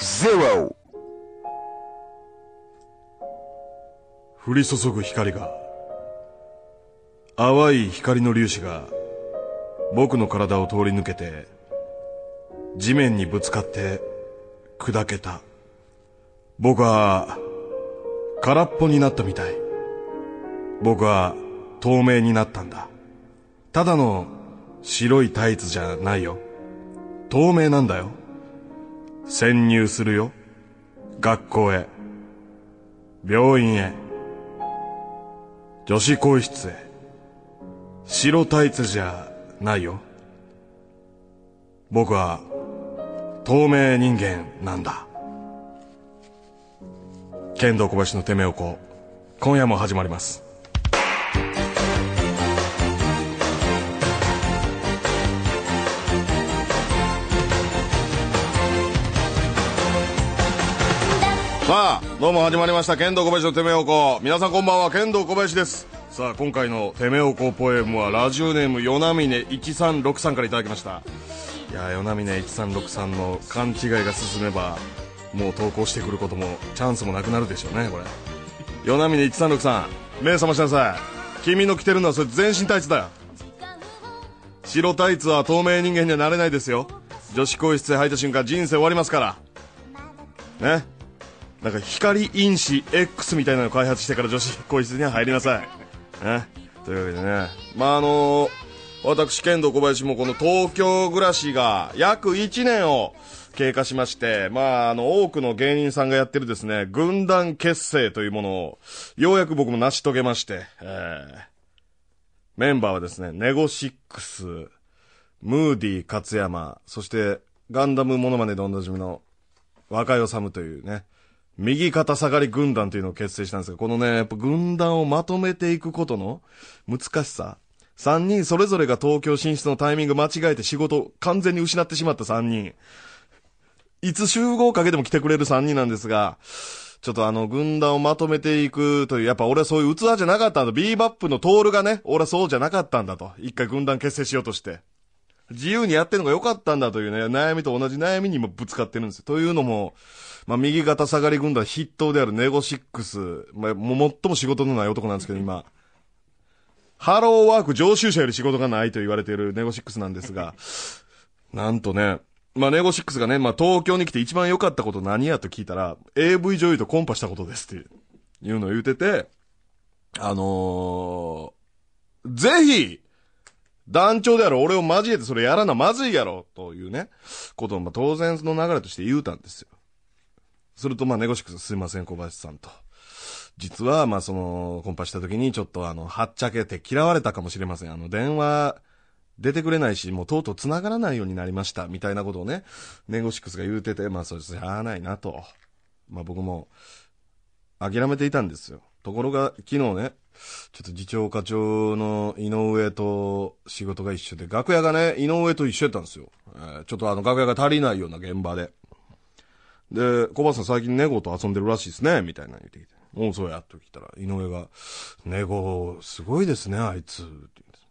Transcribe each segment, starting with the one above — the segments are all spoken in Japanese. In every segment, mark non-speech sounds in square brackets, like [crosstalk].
zero. 降り注ぐ光が、淡い光の粒子が、僕の体を通り抜けて、地面にぶつかって砕けた。僕は、空っぽになったみたい。僕は、透明になったんだ。ただの白いタイツじゃないよ。透明なんだよ。潜入するよ。学校へ。病院へ。女子更衣室へ。白タイツじゃないよ。僕は、透明人間なんだ。剣道小林のてめおこ、今夜も始まります。さあどうも始まりました剣道小林のてめおこ皆さんこんばんは剣道小林ですさあ今回のてめおこポエムはラジオネーム与那峰1363からいただきましたいや与那峰1363の勘違いが進めばもう投稿してくることもチャンスもなくなるでしょうねこれ与那峰1363目覚ましなさい君の着てるのはそれ全身タイツだよ白タイツは透明人間にはなれないですよ女子更衣室へ入った瞬間人生終わりますからねなんか光因子 X みたいなのを開発してから女子更衣室には入りなさい。ね、というわけでね、まああのー、私、剣道小林もこの東京暮らしが約1年を経過しまして、まあ、あの、多くの芸人さんがやってるですね、軍団結成というものを、ようやく僕も成し遂げまして、えー、メンバーはですね、ネゴシックス、ムーディー勝山、そして、ガンダムモノマネでおなじみの、若いおさむというね、右肩下がり軍団というのを結成したんですが、このね、やっぱ軍団をまとめていくことの難しさ。三人それぞれが東京進出のタイミング間違えて仕事完全に失ってしまった三人。いつ集合かけても来てくれる三人なんですが、ちょっとあの、軍団をまとめていくという、やっぱ俺はそういう器じゃなかったんだ。ビーバップのトールがね、俺はそうじゃなかったんだと。一回軍団結成しようとして。自由にやってるのが良かったんだというね、悩みと同じ悩みにもぶつかってるんですよ。というのも、まあ、右肩下がり軍団筆頭であるネゴシックス、まあ、も最も仕事のない男なんですけど、今。ハローワーク常習者より仕事がないと言われているネゴシックスなんですが、なんとね、まあ、ネゴシックスがね、まあ、東京に来て一番良かったこと何やと聞いたら、AV 女優とコンパしたことですっていうのを言うてて、あのー、ぜひ、団長である俺を交えてそれやらなまずいやろというね、ことをまあ当然の流れとして言うたんですよ。すると、まあ、ネゴシックス、すいません、小林さんと。実は、まあ、その、コンパした時に、ちょっと、あの、はっちゃけて嫌われたかもしれません。あの、電話、出てくれないし、もうとうとう繋がらないようになりました、みたいなことをね、ネゴシックスが言うてて、まあ、それす。やらないなと。まあ、僕も、諦めていたんですよ。ところが、昨日ね、ちょっと次長課長の井上と仕事が一緒で、楽屋がね、井上と一緒やったんですよ。えー、ちょっとあの、楽屋が足りないような現場で。で、小林さん最近ネゴと遊んでるらしいですね、みたいなの言ってきて。おう、そうや、っと来たら、井上が、ネゴ、すごいですね、あいつ、って言うんです。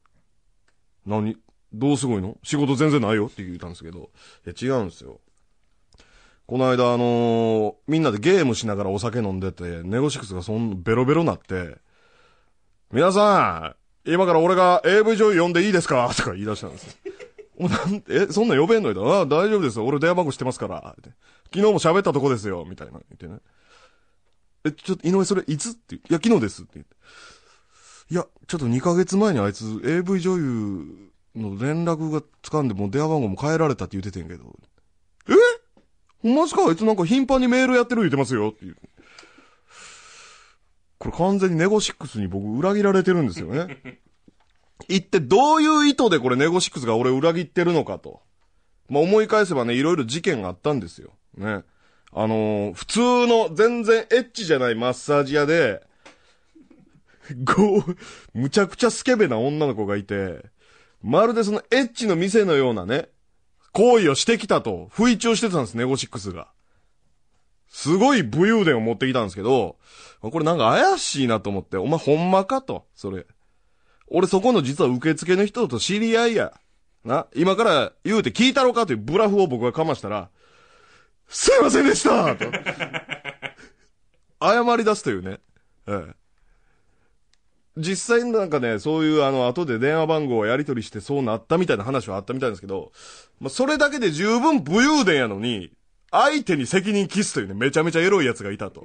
何どうすごいの仕事全然ないよって言ったんですけど、いや、違うんですよ。この間、あのー、みんなでゲームしながらお酒飲んでて、ネゴシクスがそんベロベロなって、皆さん、今から俺が AV 女優呼んでいいですかとか言い出したんですよ。え、そんなん呼べんのよ。ああ、大丈夫ですよ。俺電話番号してますから。昨日も喋ったとこですよ。みたいな言ってね。え、ちょっと、井上それいつっていや、昨日ですって言って。いや、ちょっと2ヶ月前にあいつ AV 女優の連絡がつかんでもう電話番号も変えられたって言っててんけど。えほんまっすかあいつなんか頻繁にメールやってる言ってますよっていうこれ完全にネゴシックスに僕裏切られてるんですよね。言ってどういう意図でこれネゴシックスが俺裏切ってるのかと。まあ、思い返せばね、いろいろ事件があったんですよ。ね。あのー、普通の全然エッチじゃないマッサージ屋で、ご、むちゃくちゃスケベな女の子がいて、まるでそのエッチの店のようなね、行為をしてきたと、不意中してたんです、ネゴシックスが。すごい武勇伝を持ってきたんですけど、これなんか怪しいなと思って、お前ほんまかと、それ。俺そこの実は受付の人と知り合いや。な、今から言うて聞いたろかというブラフを僕がかましたら、すいませんでしたと。謝り出すというね。ええ。実際なんかね、そういうあの、後で電話番号をやり取りしてそうなったみたいな話はあったみたいですけど、まあ、それだけで十分武勇伝やのに、相手に責任キスというね、めちゃめちゃエロい奴がいたと。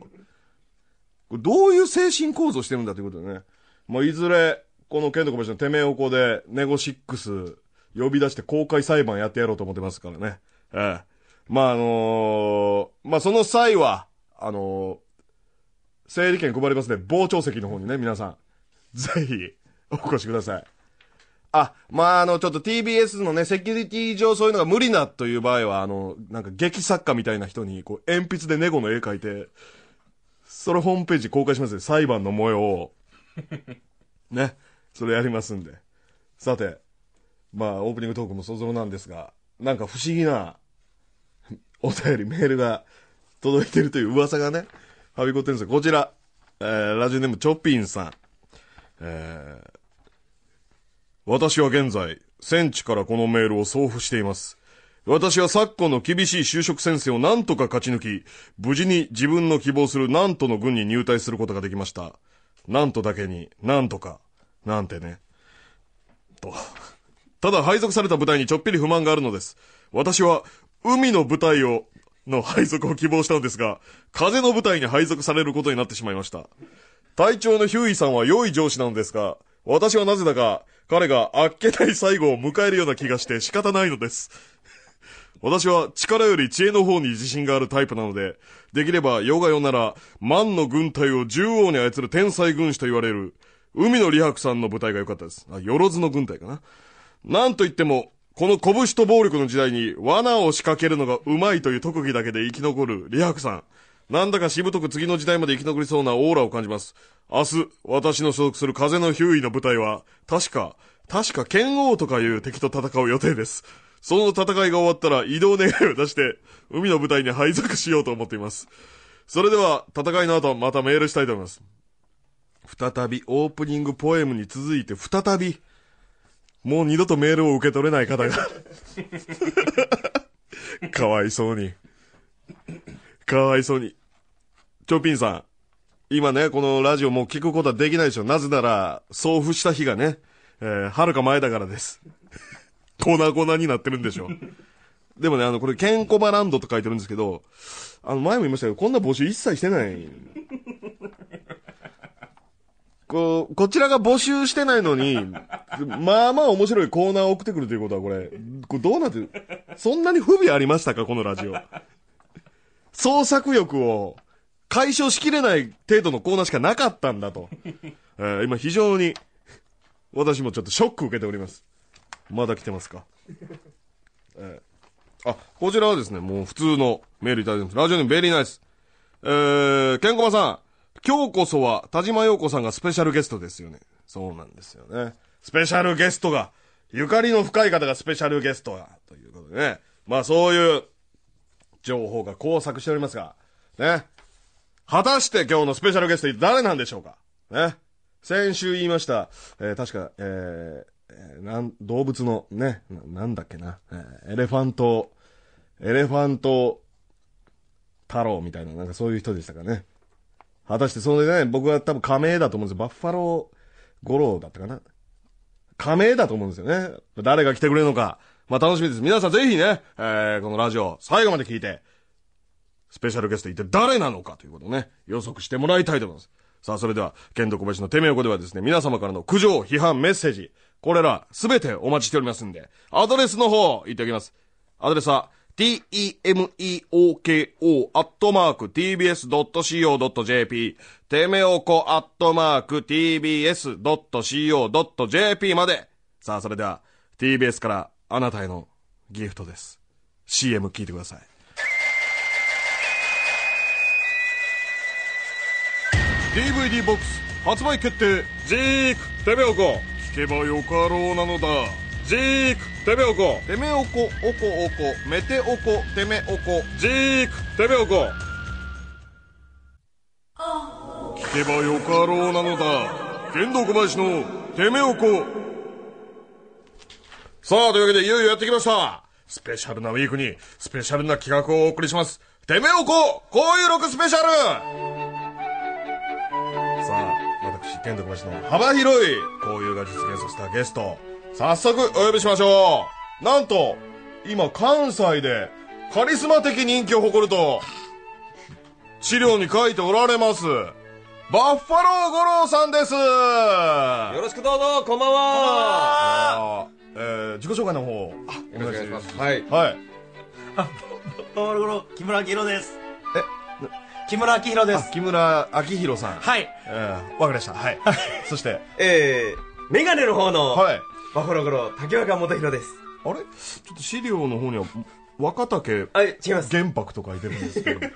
これどういう精神構造してるんだということでね。まあ、いずれ、この剣道小林のてめえをこで、ネゴシックス呼び出して公開裁判やってやろうと思ってますからね。ええ。まあ、あのー、まあ、その際は、あのー、整理券配りますね。傍聴席の方にね、皆さん。ぜひ、お越しください。あ、まあ、あの、ちょっと TBS のね、セキュリティ上そういうのが無理なという場合は、あの、なんか劇作家みたいな人に、こう、鉛筆でネゴの絵描いて、それホームページ公開しますね。裁判の模様を。ね。それやりますんで。さて、まあ、オープニングトークも想像なんですが、なんか不思議な [laughs] お便り、メールが届いてるという噂がね、はびこってるんですが、こちら、えー、ラジオネームチョッピンさん。えー、私は現在、戦地からこのメールを送付しています。私は昨今の厳しい就職戦線を何とか勝ち抜き、無事に自分の希望する何との軍に入隊することができました。何とだけに、なんとか。なんてね。と。ただ配属された部隊にちょっぴり不満があるのです。私は、海の部隊を、の配属を希望したのですが、風の部隊に配属されることになってしまいました。隊長のヒューイさんは良い上司なのですが、私はなぜだか、彼があっけない最後を迎えるような気がして仕方ないのです。私は力より知恵の方に自信があるタイプなので、できればヨガヨなら、万の軍隊を縦横に操る天才軍師と言われる、海野利白さんの舞台が良かったです。あ、よろずの軍隊かな。なんといっても、この拳と暴力の時代に罠を仕掛けるのがうまいという特技だけで生き残るリハクさん。なんだかしぶとく次の時代まで生き残りそうなオーラを感じます。明日、私の所属する風のヒューイの舞台は、確か、確か剣王とかいう敵と戦う予定です。その戦いが終わったら移動願いを出して、海の舞台に配属しようと思っています。それでは、戦いの後またメールしたいと思います。再びオープニングポエムに続いて再び、もう二度とメールを受け取れない方が [laughs] かわいそうに。かわいそうに。チョピンさん、今ね、このラジオもう聞くことはできないでしょ。なぜなら、送付した日がね、えー、はるか前だからです。粉々になってるんでしょ。でもね、あの、これ、ケンコバランドと書いてるんですけど、あの、前も言いましたけど、こんな募集一切してない。こう、こちらが募集してないのに、まあまあ面白いコーナーを送ってくるということはこれ、これどうなってる、そんなに不備ありましたかこのラジオ。創作欲を解消しきれない程度のコーナーしかなかったんだと。えー、今非常に、私もちょっとショック受けております。まだ来てますか。えー、あ、こちらはですね、もう普通のメールいただいてます。ラジオネームベリーナイス。えー、ケンコバさん。今日こそは田島陽子さんがスペシャルゲストですよね。そうなんですよね。スペシャルゲストが、ゆかりの深い方がスペシャルゲストだ、ということでね。まあそういう情報が交錯しておりますが、ね。果たして今日のスペシャルゲスト誰なんでしょうかね。先週言いました、えー、確か、えー、なん、動物のね、なんだっけな、えエレファント、エレファント太郎みたいな、なんかそういう人でしたかね。果たして、それでね、僕は多分亀だと思うんですよ。バッファロー五郎だったかな。亀だと思うんですよね。誰が来てくれるのか。まあ楽しみです。皆さんぜひね、えー、このラジオ、最後まで聞いて、スペシャルゲスト一体誰なのかということをね、予測してもらいたいと思います。さあ、それでは、剣道小林のてめ横ではですね、皆様からの苦情、批判、メッセージ、これら、すべてお待ちしておりますんで、アドレスの方、言っておきます。アドレスは、t-e-m-e-o-k-o アットマーク tbs.co.jp てめおこアットマーク tbs.co.jp までさあ、それでは TBS からあなたへのギフトです。CM 聞いてください。DVD ボックス発売決定ジークてめおこ聞けばよかろうなのだジークてめおこてメおこおこオコメテおこてめおこジークてめおこ聞けばよかろうなのだ剣道小林のてめおこさあというわけでいよいよやってきましたスペシャルなウィークにスペシャルな企画をお送りしますてメオコこういう録スペシャルさあ私剣道小林の幅広い交友が実現させたゲスト早速お呼びしましょう。なんと、今関西でカリスマ的人気を誇ると、資料に書いておられます。バッファロー五郎さんですよろしくどうぞこんばんはえー、自己紹介の方あお願いしますはいはいあバッファロー五郎木村明宏ですえ木村明宏です木村明宏さんはいわ、えー、かりましたはいそしてえー、メガネの方の、はい、バファローゴロ竹若元弘ですあれちょっと資料の方には若竹あ違います玄白とかいてるんですけど [laughs]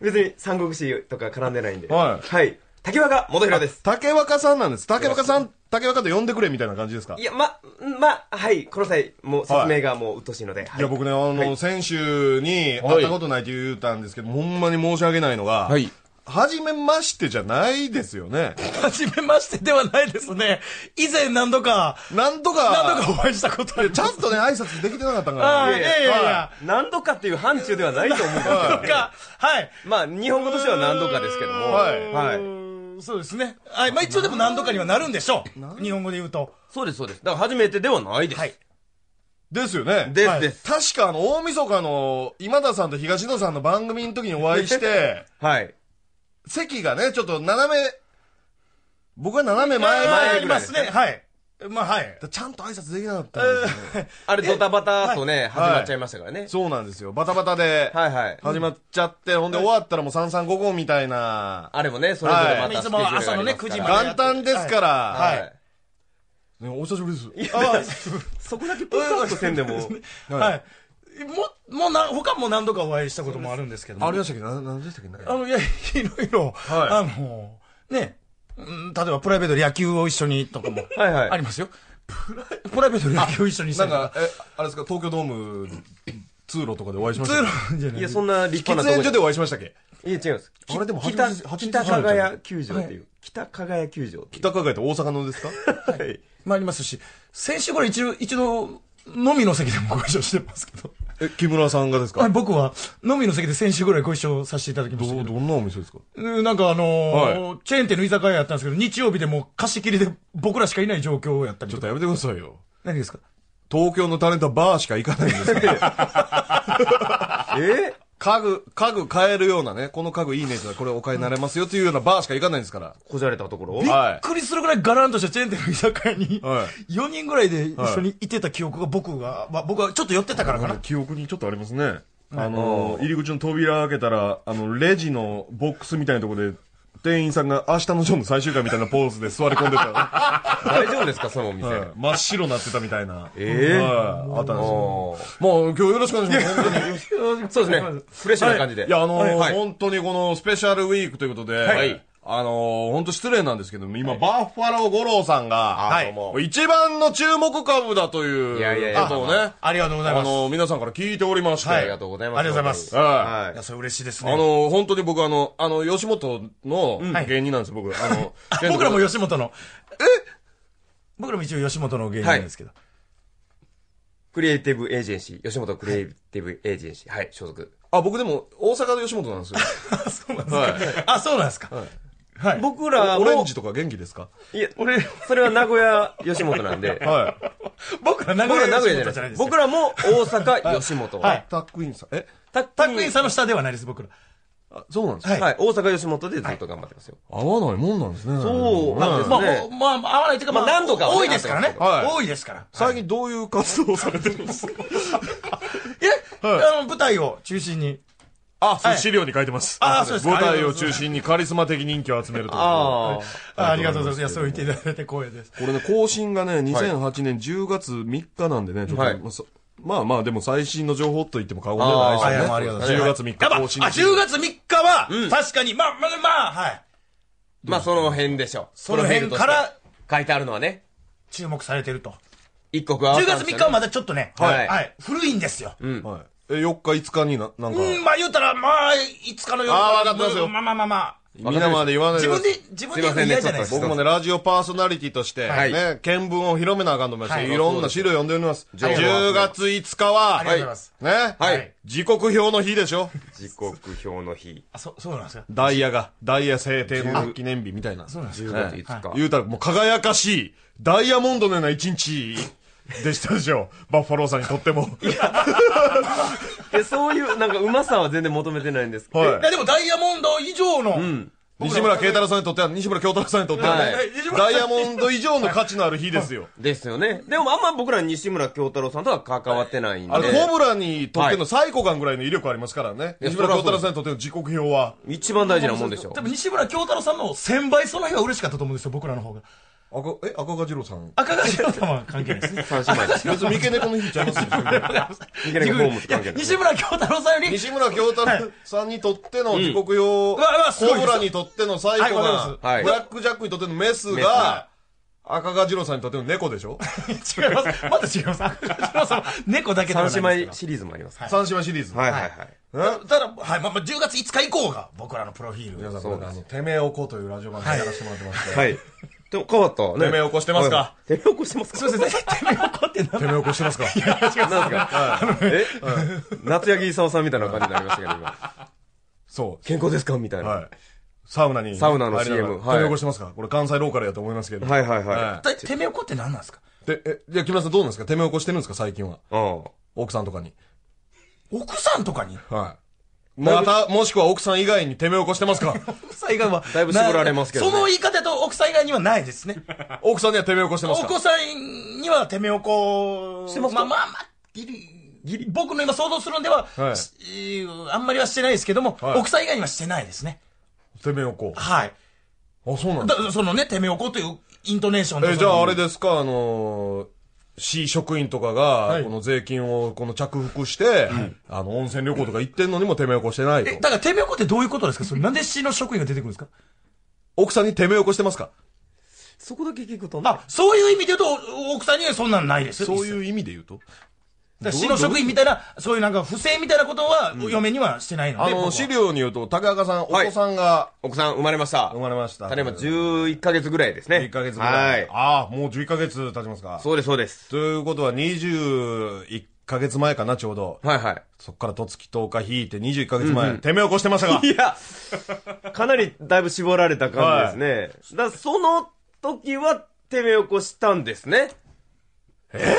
別に三国志とか絡んでないんではい、はい、竹若元弘です竹若さんなんです竹若さん竹若と呼んでくれみたいな感じですかいや、ま、ま、はい、この際、もう説明がもう鬱陶しいので。はい、いや、僕ね、あの、はい、選手に会ったことないって言うたんですけど、はい、ほんまに申し訳ないのが、はい、はじめましてじゃないですよね。はじめましてではないですね。以前何度か、何度か、何度かお会いしたことある。ちゃんとね、挨拶できてなかったから。いやいやいや何度かっていう範疇ではないと思うんですけど、何度か。はい。まあ、日本語としては何度かですけども。はい。はいそうですね。はい。まあ一応でも何度かにはなるんでしょう。日本語で言うと。そうです、そうです。だから初めてではないです。はい。ですよね。です、です。確かあの、大晦日の今田さんと東野さんの番組の時にお会いして、[laughs] はい。席がね、ちょっと斜め、僕は斜め前ぐらい。前いますね。はい。まあはい。ちゃんと挨拶できなかったね。[laughs] あれドタバタとね、始まっちゃいましたからね、はい、そうなんですよ。バタバタで、はいはい。始まっちゃって、ほんで終わったらもう3 3 5五みたいな。あれもね、それぞれまたスケジュールがありますから、い、つも朝のね、9時まで。元旦ですから。はい。はいね、お久しぶりです。いや、そこだけピンとせんでも。[laughs] はい。も、もうな、他も何度かお会いしたこともあるんですけども。ありましたけど、何でしたっけあの、いや、いろいろ、はい、あの、ね、例えばプライベートで野球を一緒にとかも、はいはい。ありますよ。プラプライベートで野球を一緒にしたなんか、え、あれですか、東京ドーム、通路とかでお会いしました通路じゃないいや、そんな立派なと喫煙所でお会いしましたっけいや、違うます。あれでも北、北加賀屋球場っていう。北加賀屋球場北加賀屋って大阪のですかはい。まあ、ありますし、先週これ一度、一度、のみの席でもご一緒してますけど。え、木村さんがですか僕は、飲みの席で先週ぐらいご一緒させていただきましたど。どんなお店ですかなんかあのーはい、チェーン店の居酒屋やったんですけど、日曜日でも貸し切りで僕らしかいない状況をやったりちょっとやめてくださいよ。何ですか東京のタレントはバーしか行かないんですか [laughs] え家具、家具買えるようなね、この家具いいねってこれお買いになれますよっていうようなバーしか行かないんですから。こじゃれたところびっくりするぐらいガランとしたチェーン店の居酒屋に、はい、4人ぐらいで一緒にいてた記憶が僕が、まあ、僕はちょっと寄ってたからかな。記憶にちょっとありますね。あの入り口の扉開けたら、あの、レジのボックスみたいなところで、店員さんが明日のジョンの最終回みたいなポーズで座り込んでた [laughs] 大丈夫ですかそのお店、はい、真っ白になってたみたいなええー、あったんですよもう今日よろしくお願いします本当に。そうですねフレッシュな感じで、はい、いやあのーはい、本当にこのスペシャルウィークということで、はいあのー、本当失礼なんですけども、今、バッファロー五郎さんが、はい、一番の注目株だということをね、ありがとうございます。あのー、皆さんから聞いておりまして、はい、ありがとうございます。ありがとうございます。はい。いや、それ嬉しいですね。あのー、本当に僕、あの、あの、吉本の芸人なんですよ、僕。あの、[laughs] 僕らも吉本の、え僕らも一応吉本の芸人なんですけど。クリエイティブエージェンシー、吉本クリエイティブエージェンシー、はい、所属。あ、僕でも大阪の吉本なんですよ。[laughs] そうなんですか。あ、そうなんですか。はい、僕らオレンジとか元気ですかいや、俺、それは名古屋吉本なんで。[laughs] はい。僕ら名古屋吉本じゃないです。僕らも大阪吉本。はい。タックインさん。えタックインさんの下ではないです、僕ら。あそうなんですか、はい、はい、大阪吉本でずっと頑張ってますよ。合わないもんなんですね。そうなんですね。まあ、まあ、合わないというか、まあ、何度か、多いですからね、はい。多いですから。最近どういう活動をされてるんですか [laughs] や、はい、あの、舞台を中心に。あ、そう資料に書いてます。あ、そうです舞台を中心にカリスマ的人気を集めると。ああ、ありがとうございます。いや、そう言っていただいて光栄です。これね、更新がね、2008年10月3日なんでね、ちょっと、まあまあ、でも最新の情報と言っても過言ではないですよね。10月3日更新。あ、10月3日は、確かに、まあ、まあ、まあ、はい。まあ、その辺でしょ。その辺から、書いてあるのはね。注目されてると。一刻は。10月3日はまだちょっとね、はい。古いんですよ。うん。はい。え、4日、5日にな、なんか。うん、まあ言うたら、まあ、5日の夜あわかってますよまあまあまあまあ。みんなまで言わない自分で、自分で言うの嫌じゃないですか。僕もね、ラジオパーソナリティとして、はいね、見聞を広めなあかんと思いまして、い、ろんな資料読んでおります。10月5日ははいね、はい時刻表の日でしょ時刻表の日。あ、そ、そうなんですかダイヤが、ダイヤ制定の記念日みたいな。そうなんです10月5日。言うたら、もう輝かしい、ダイヤモンドのような一日でしたでしょう。バッファローさんにとっても。いや、そういう、なんか、うまさは全然求めてないんですけど。はいいや、でもダイヤモンド以上の、うん。西村慶太郎さんにとっては、西村京太郎さんにとってはね、はいダイヤモンド以上の価値のある日ですよ。ですよね。でも、あんま僕ら西村京太郎さんとは関わってないんで。あれ、コブラにとっての最古感ぐらいの威力ありますからね。い西村京太郎さんにとっての時刻表は。一番大事なもんでしょでも西村京太郎さんの1000倍その日は嬉しかったと思うんですよ、僕らの方が。赤え赤賀次郎さん。赤賀次郎さんは関係ないですね。三姉妹です。別に三毛猫の日ちゃいますよ。三毛猫ホームて関係ない。西村京太郎さんより。西村京太郎さんにとっての時刻表、うい、コブラにとっての最後が、はい、ブラックジャックにとってのメスが、赤賀次郎さんにとっての猫でしょ違います。まだ違います。赤賀次郎さんは猫だけではない三姉妹シリーズもあります。はい、三姉妹シリーズ。はいはいはい。ただ、はい、まあ、まあ、10月5日以降が僕らのプロフィール。皆さん、僕、あの、てめえおこというラジオ番組やらせてもらってましすはい。でも変わったね。てめえ起こしてますかてめえ起こしてますかすいません、てめえ起こってんだてめえ起こしてますか [laughs] いや、違う。ですかえ夏焼勲さんみたいな感じになりましたけど、今。そう。健康ですかみたいな。はい。サウナに。サウナの CM。はい。てめえ起こしてますかこれ関西ローカルやと思いますけど。はいはいはい。てめえ起こって何なんですかで、え、じゃあ木村さんどうなんですかてめえ起こしてるんですか最近は。うん。奥さんとかに。奥さんとかにはい。また、もしくは奥さん以外にてめを起こしてますか奥さん以外は。[laughs] だいぶ絞られますけど、ね、その言い方と奥さん以外にはないですね。[laughs] 奥さんにはてめを起こしてますか奥さんにはてめをこしてますかまあまあまあ、ギリ。ギリ僕の今想像するんでは、はい、あんまりはしてないですけども、はい、奥さん以外にはしてないですね。てめをこはい。あ、そうなんだ。そのね、てめをこというイントネーションで。え、じゃああれですか、あのー市職員とかが、この税金をこの着服して、あの、温泉旅行とか行ってんのにもてめえこしてないと。だからてめえこってどういうことですかそれなんで市の職員が出てくるんですか奥さんにてめえこしてますかそこだけ聞くと。あ、そういう意味で言うと、奥さんにはそんなんないですそういう意味で言うと市の職員みたいな、そういうなんか不正みたいなことは、嫁にはしてないので、僕の、資料によると、高岡さん、お子さんがお子さん生まれました。生まれました。ただいま11ヶ月ぐらいですね。1ヶ月ぐらい。はい。ああ、もう11ヶ月経ちますか。そうです、そうです。ということは、21ヶ月前かな、ちょうど。はいはい。そっからとつき10日引いて21ヶ月前、てめえを起こしてましたが。いや、かなりだいぶ絞られた感じですね。だその時は、手目をこしたんですね。え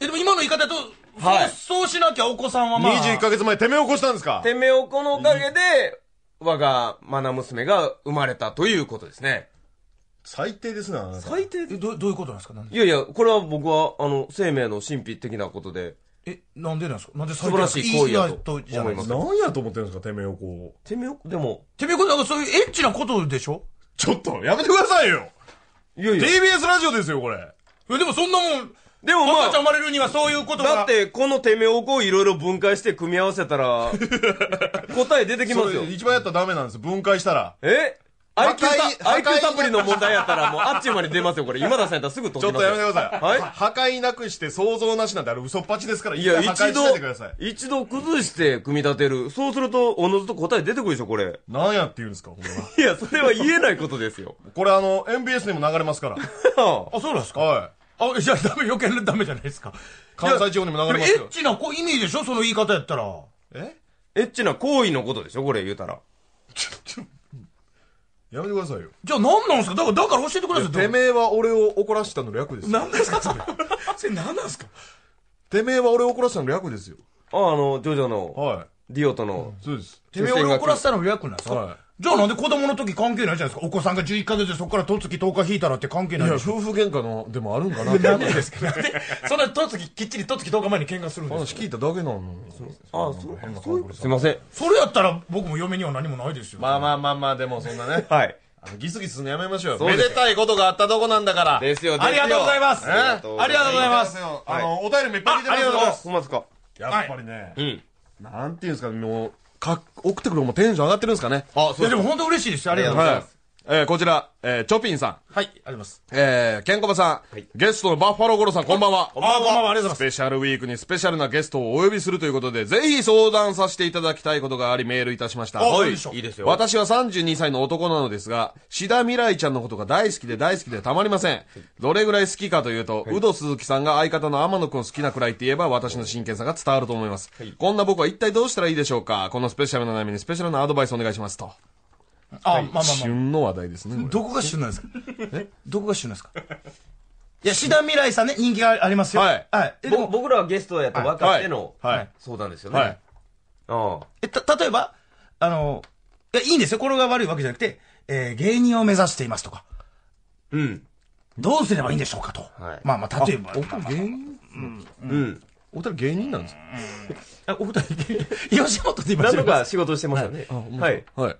え、でも今の言い方と、はいそう、そうしなきゃお子さんはまあ。21ヶ月前、てめえ起こしたんですかてめえおこのおかげで、我が愛娘が生まれたということですね。最低ですな、な最低ど、どういうことなんですかなでいやいや、これは僕は、あの、生命の神秘的なことで、え、なんでなんですかなんで最低素晴らしい行為やとじゃないですか。何やと思ってるんですか、てめえをこう。てめえをでも、てめえこなんかそういうエッチなことでしょちょっと、やめてくださいよいやいや、TBS ラジオですよ、これ。いや、でもそんなもん、でもまあ、赤ちゃん生まれるにはそういうことだって、この手名をこういろいろ分解して組み合わせたら、[laughs] 答え出てきますよ。一番やったらダメなんです分解したら。え IQ 破壊破ササプリの問題やったら、もうあっちまで出ますよ、これ。今田さんやったらすぐ解ちょっとやめてください。はい破壊なくして想像なしなんてあれ嘘っぱちですから、いや、一一度一度崩して組み立てる。そうすると、おのずと答え出てくるでしょ、これ。なんやって言うんですか、これは。いや、それは言えないことですよ。これあの、MBS にも流れますから。[laughs] あ、そうなんですかはい。あ、じゃあダメ、余計なダメじゃないですか。関西地方にも流れますよ。エッチな意味でしょその言い方やったら。えエッチな行為のことでしょこれ言うたら。ちょ、ちょ、やめてくださいよ。じゃあ何なんすかだから、だから教えてください。てめえは俺を怒らしたの略ですよ。何ですかそれ。[laughs] それ何なんすかてめえは俺を怒らせたの略ですよ。あ、あの、ジョジョの。はい。ディオとの、うん。そうです。てめえ俺を怒らせたの略なんですかはい。じゃあなんで子供の時関係ないじゃないですか。お子さんが11ヶ月でそこから十月10日引いたらって関係ないいや、夫婦喧嘩の、でもあるんかなって。なんですかで、そんな十月、きっちり十月10日前に喧嘩するんです話聞いただけなのに。あ、そう、すいません。それやったら僕も嫁には何もないですよ。まあまあまあまあ、でもそんなね。はい。あのギスギスするのやめましょうよ。めでたいことがあったとこなんだから。ですよ、ありがとうございます。ありがとうございます。あの、お便りめっぱい来てますございますか。やっぱりね、うん。なんていうんですか、もう、か送ってくるのもテンション上がってるんですかね。あ、そうでも本当嬉しいです。ありがとうございます。えー、こちら、えー、チョピンさん。はい、あります。えー、ケンコバさん。はい。ゲストのバッファローゴロさん、こんばんは。こんばんは、ありがとうございます。スペシャルウィークにスペシャルなゲストをお呼びするということで、ぜひ相談させていただきたいことがあり、メールいたしました。はい、いいですよ。私は32歳の男なのですが、志田未来ちゃんのことが大好きで大好きでたまりません。どれぐらい好きかというと、はい、ウド鈴木さんが相方の天野くん好きなくらいって言えば、私の真剣さが伝わると思います。はい、こんな僕は一体どうしたらいいでしょうかこのスペシャルな悩みにスペシャルなアドバイスお願いしますと。あ、まあまあ旬の話題ですね。どこが旬なんですかえどこが旬なんですかいや、志田未来さんね、人気がありますよ。はい。はい。僕らはゲストやと分かっての相談ですよね。はい。ああ。え、た、例えば、あの、いや、いいんですよ。これが悪いわけじゃなくて、えー、芸人を目指していますとか。うん。どうすればいいんでしょうかと。はい。まあまあ、例えば。僕芸人うん。お二人芸人なんですかお二人 [laughs] [laughs] 言い吉本で今何とか仕事してますよね。はい。はい。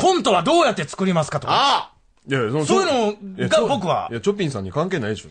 コントはどうやって作りますかとか。ああいやいやそのそういうのが僕は。いや、チョピンさんに関係ないでしょ。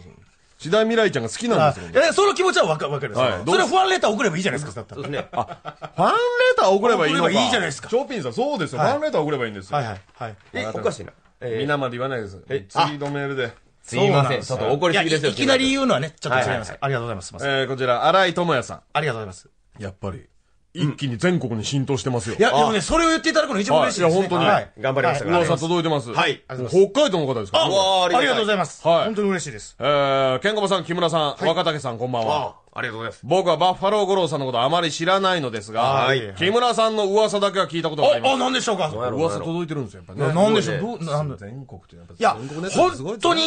次第未来ちゃんが好きなんですよ。え、その気持ちはわかわかるです、はい。それファンレター送ればいいじゃないですか、ね。あ、ファンレター送ればいいのか。送ればいいじゃないですか。チョピンさん、そうですよ。ファンレター送ればいいんですよ。はいはい。はい。え、おかしいな。え皆まで言わないです。え、次のメールで。すいません。ちょっと怒りすぎですよ。いきなり言うのはね、ちょっと違います。ありがとうございます。えこちら、荒井智也さん。ありがとうございます。やっぱり。一気に全国に浸透してますよ。いや、でもね、それを言っていただくの一番嬉しいですいや、本当に。頑張りましたから。噂届いてます。はい。北海道の方ですかあありがとうございます。はい。本当に嬉しいです。えー、ケンコバさん、木村さん、若竹さん、こんばんは。ありがとうございます。僕はバッファロー五郎さんのことあまり知らないのですが、木村さんの噂だけは聞いたことがあります。あ、何でしょうか噂届いてるんですよ、やっぱね。なでしょうどなん全国ってやっぱいや、本当に、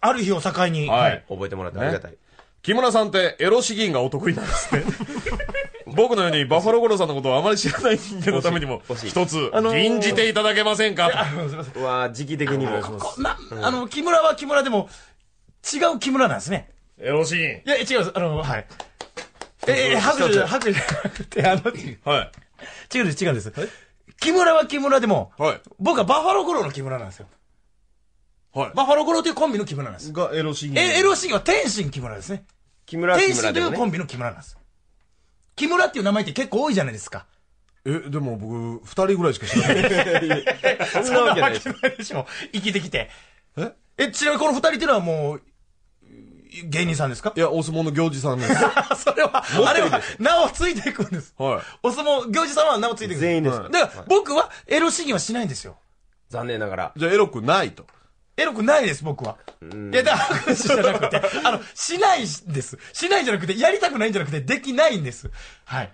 ある日を境に。はい。覚えてもらってありがたい。木村さんってエロ詩吟がお得意なんですね。[laughs] 僕のようにバファローゴロさんのことをあまり知らない人間のためにも、一つ、吟じていただけませんかと。は、時期的にも。あの、木村は木村でも、違う木村なんですね。ロシーン。いや、違う、あの、はい。え、白状、白状じゃなくて、[laughs] あの、[laughs] はい。違うです、違うんです。木村は木村でも、はい、僕はバファローゴロの木村なんですよ。はい。バファローゴロというコンビの木村なんです。が、エロシン。え、エロシンは天心木村ですね。木村木村、ね、天心というコンビの木村なんです。木村っていう名前って結構多いじゃないですか。え、でも僕、二人ぐらいしか知らない。[laughs] そんなわけないでしょ。生きてきて。ええ、ちなみにこの二人っていうのはもう、芸人さんですかいや、お相撲の行事さんです。[laughs] それは、あれは、名をついていくんです。はい。お相撲、行事さんは名をついていくんです。全員です。だから、僕はエロ主義はしないんですよ。残念ながら。じゃあ、エロくないと。エロくないです、僕は。いや、だからじゃなくて、あの、しないです。しないじゃなくて、やりたくないんじゃなくて、できないんです。はい。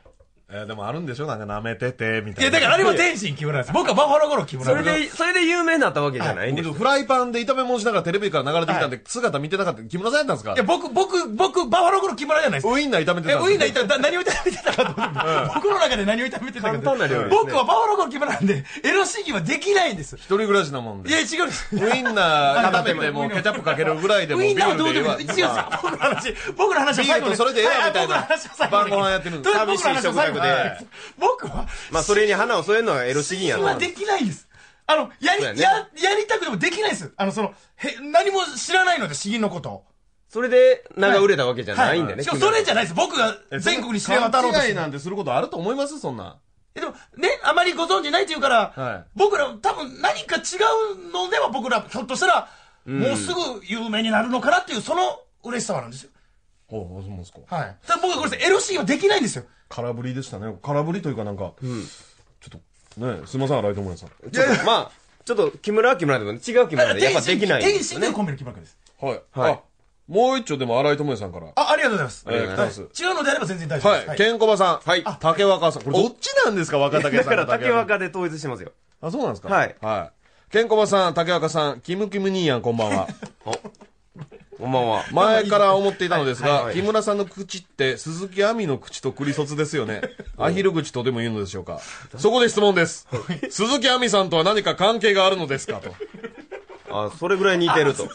えー、でもあるんでしょなんか舐めてて、みたいな。いや、だからあれは天心木村です。[laughs] 僕はバッファローゴロ木村それで、それで有名になったわけじゃないんです、フライパンで炒め物しながらテレビから流れてきたんで、姿見てなかった。木村さんやったんですかいや、僕、僕、僕、バッファローゴロ木村じゃないです。ウインナー炒めてた。ウインナー炒めて、何を炒めてたかと。思って、僕の中で何を炒めてたかと。僕はバッファローゴロ木村なんで、エロ刺激はできないんです。一人暮らしなもんで。いや、違うウインナー炒めてもうケチャップかけるぐらいでもビーウインナーはどうでもいい。違う僕の話、僕の話は最後。ビールとそれでええやみたいな。晩ご飯やってるんです。僕の話は最で。僕は。まあ、それに花を添えるのはエロ詩吟やな。はできないです。あの、やり、やね、や、やりたくてもできないです。あの、その、へ、何も知らないので、詩吟のこと。それで、名が売れたわけじゃないんだよね。しかもそれじゃないです。僕が全国に知れ渡ろうとし違いなんてすることあると思いますそんな。え、でも、ね、あまりご存知ないっていうから、はい、僕ら、多分何か違うのでは僕ら、ひょっとしたら、もうすぐ有名になるのかなっていう、その嬉しさはあるんですよ。ああ、そうなんですか。はい。ただ僕はこれ、LC はできないんですよ。空振りでしたね。空振りというかなんか、うん、ちょっと、ね、すみません、荒井智也さん。ちょっと、まあ、ちょっと、木村は木村けど、ね、違う木村で、やっぱできない、ね。天心とコンビの木村です。はい。はい。もう一丁でも荒井智也さんから。あ、ありがとうございます。えー、はい、違うのであれば全然大丈夫です。はい。ケンコバさん。はい。竹若さん。これどっちなんですか若竹さん。だから竹若で統一してますよ。あ、そうなんですかはい。はい。ケンコバさん、竹若さん、キムキム兄やん、こんばんは。[laughs] こんばんは。[laughs] 前から思っていたのですが、木村さんの口って、鈴木亜美の口と栗卒ですよね。[laughs] アヒル口とでも言うのでしょうか。そこで質問です。鈴木亜美さんとは何か関係があるのですかと。あ、それぐらい似てると。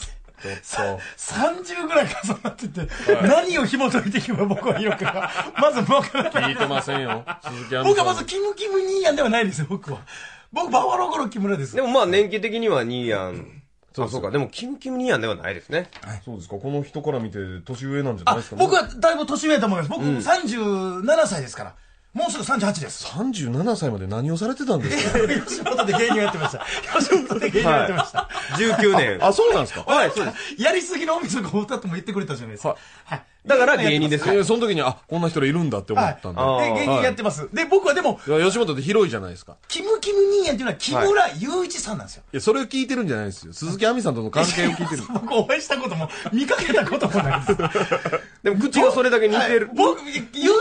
そう。30ぐらい重なってて、何を紐解いていけば僕は色かまず僕は聞いてませんよ鈴木僕はまずキムキムニーヤンではないですよ僕は僕バファローゴロ木村ですでもまあ年季的にはニーヤンそうそうか。でも、キムキムニアンではないですね。そうですか。この人から見て、年上なんじゃないですか、ね、僕はだいぶ年上だと思います。僕、37歳ですから。もうすぐ38です。37歳まで何をされてたんですか [laughs] 吉本で芸人やってました。吉本で芸人やってました。はい、19年あ。あ、そうなんですかはい、そうです。やりすぎのお店がおったても言ってくれたじゃないですか。はい、はいだから芸人ですよ。その時に、あ、こんな人いるんだって思ったんで。で、芸人やってます。で、僕はでも、吉本って広いじゃないですか。キムキム兄やっていうのは木村雄一さんなんですよ。いや、それを聞いてるんじゃないですよ。鈴木亜美さんとの関係を聞いてる。[laughs] 僕お会いしたことも、見かけたこともないです。[laughs] でも、口がそれだけ似てる。僕、雄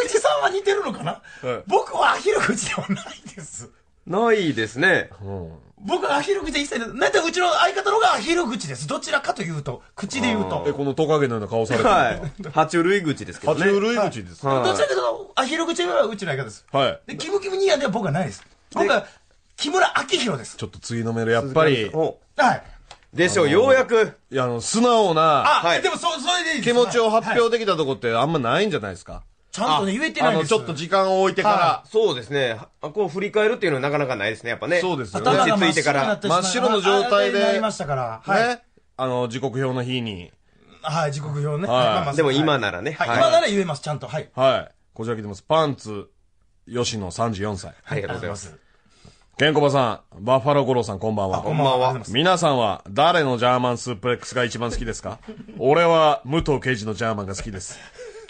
一さんは似てるのかな、僕はアヒル口ではないです。ないですね。うん僕はアヒル口で一切なんてうちの相方の方がアヒル口です。どちらかというと、口で言うと。え、このトカゲのような顔されてる。はい。爬虫類口ですけどね。爬虫類口です。はい、どちらかというと、アヒル口はうちの相方です。はい。で、キムキムニアヤでは僕はないです。僕は、木村明宏です。ちょっと次のメール、やっぱり。はい。でしょう、ようやく。いや、あの、素直な。あ、はい。でも、そ、それでいいです。気持ちを発表できたとこってあんまないんじゃないですか。ちゃんとね、言えてないんですちょっと時間を置いてから、そうですね。こう振り返るっていうのはなかなかないですね、やっぱね。そうですよね。落ち着いてから。真っ白の状態で。なりましたから。はい。あの、時刻表の日に。はい、時刻表ね。はい。でも今ならね。はい。今なら言えます、ちゃんと。はい。はい。こちら来てます。パンツ、吉野34歳。ありがとうございます。ケンコバさん、バッファロー五郎さん、こんばんは。こんばんは。皆さんは、誰のジャーマンスープレックスが一番好きですか俺は、武藤刑事のジャーマンが好きです。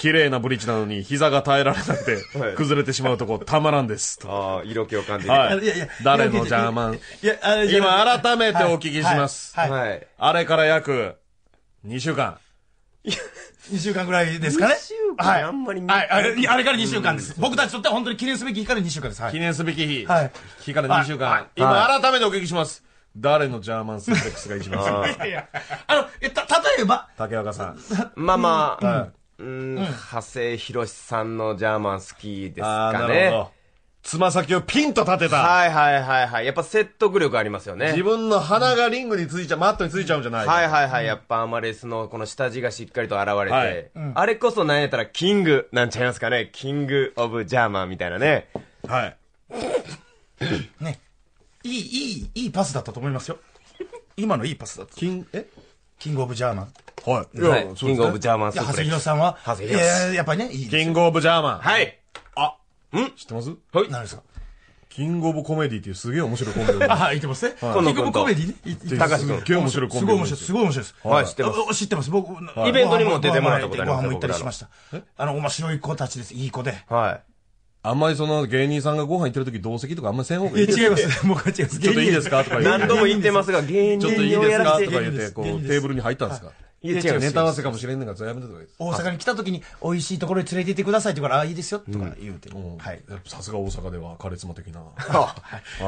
綺麗なブリッジなのに膝が耐えられなくて、崩れてしまうとこたまらんです。ああ、色気を感じる。はい。いやいや、誰のジャーマン。いや、あれ今改めてお聞きします。はい。はい、あれから約2週間。2週間ぐらいですかね。2週間、はい、あんまり、はい、あれあれから2週間です、僕たちとっては本当に記念すべき日から2週間です。はい、記念すべき日。はい、日から2週間。はい、今改めてお聞きします。誰のジャーマンスレックスが一番あの、え、た、例えば。竹若さん。まあまあ、うん、うん、長谷博さんのジャーマン好きですかね。つま先をピンと立てた。はいはいはいはい。やっぱ説得力ありますよね。自分の鼻がリングについちゃう、マットについちゃうんじゃないはいはいはい。やっぱアマレスのこの下地がしっかりと現れて、はいうん、あれこそなんやったらキングなんちゃいますかね。キングオブジャーマンみたいなね。はい。ね。いい、いい、いいパスだったと思いますよ。今のいいパスだった。キン、えキングオブジャーマン。はい。はい、キングオブジャーマンスープレックス。長谷さんは長谷えやっぱりね、いいキングオブジャーマン。はい。あ、ん知ってますはい。何ですかキングオブコメディっていうすげえ面白いコンビあ、言ってますね。キングオブコメディね。すげえ面白いコンビ。すごい面白い、すごい面白いです。はい、知ってます。知ってます。僕、イベントにも出てもらったことあります。ご飯も行ったりしました。あの、面白い子たちです。いい子で。はい。あんまりその芸人さんがご飯行ってる時同席とかあんまりせん方がいい。違います。[laughs] 僕は違います。ちょっといいですかとか言って。何度も言ってますが、芸人ちょっといいですかとか言って、こう、テーブルに入ったんですかいや違う、ネタ合わせかもしれんねんから、やめといた方がいいです。大阪に来た時に、美味しいところに連れて行ってくださいって言うから、ああ、いいですよ、とか言うて。うんはい。さすが大阪では、カレツマ的な。[laughs] はい。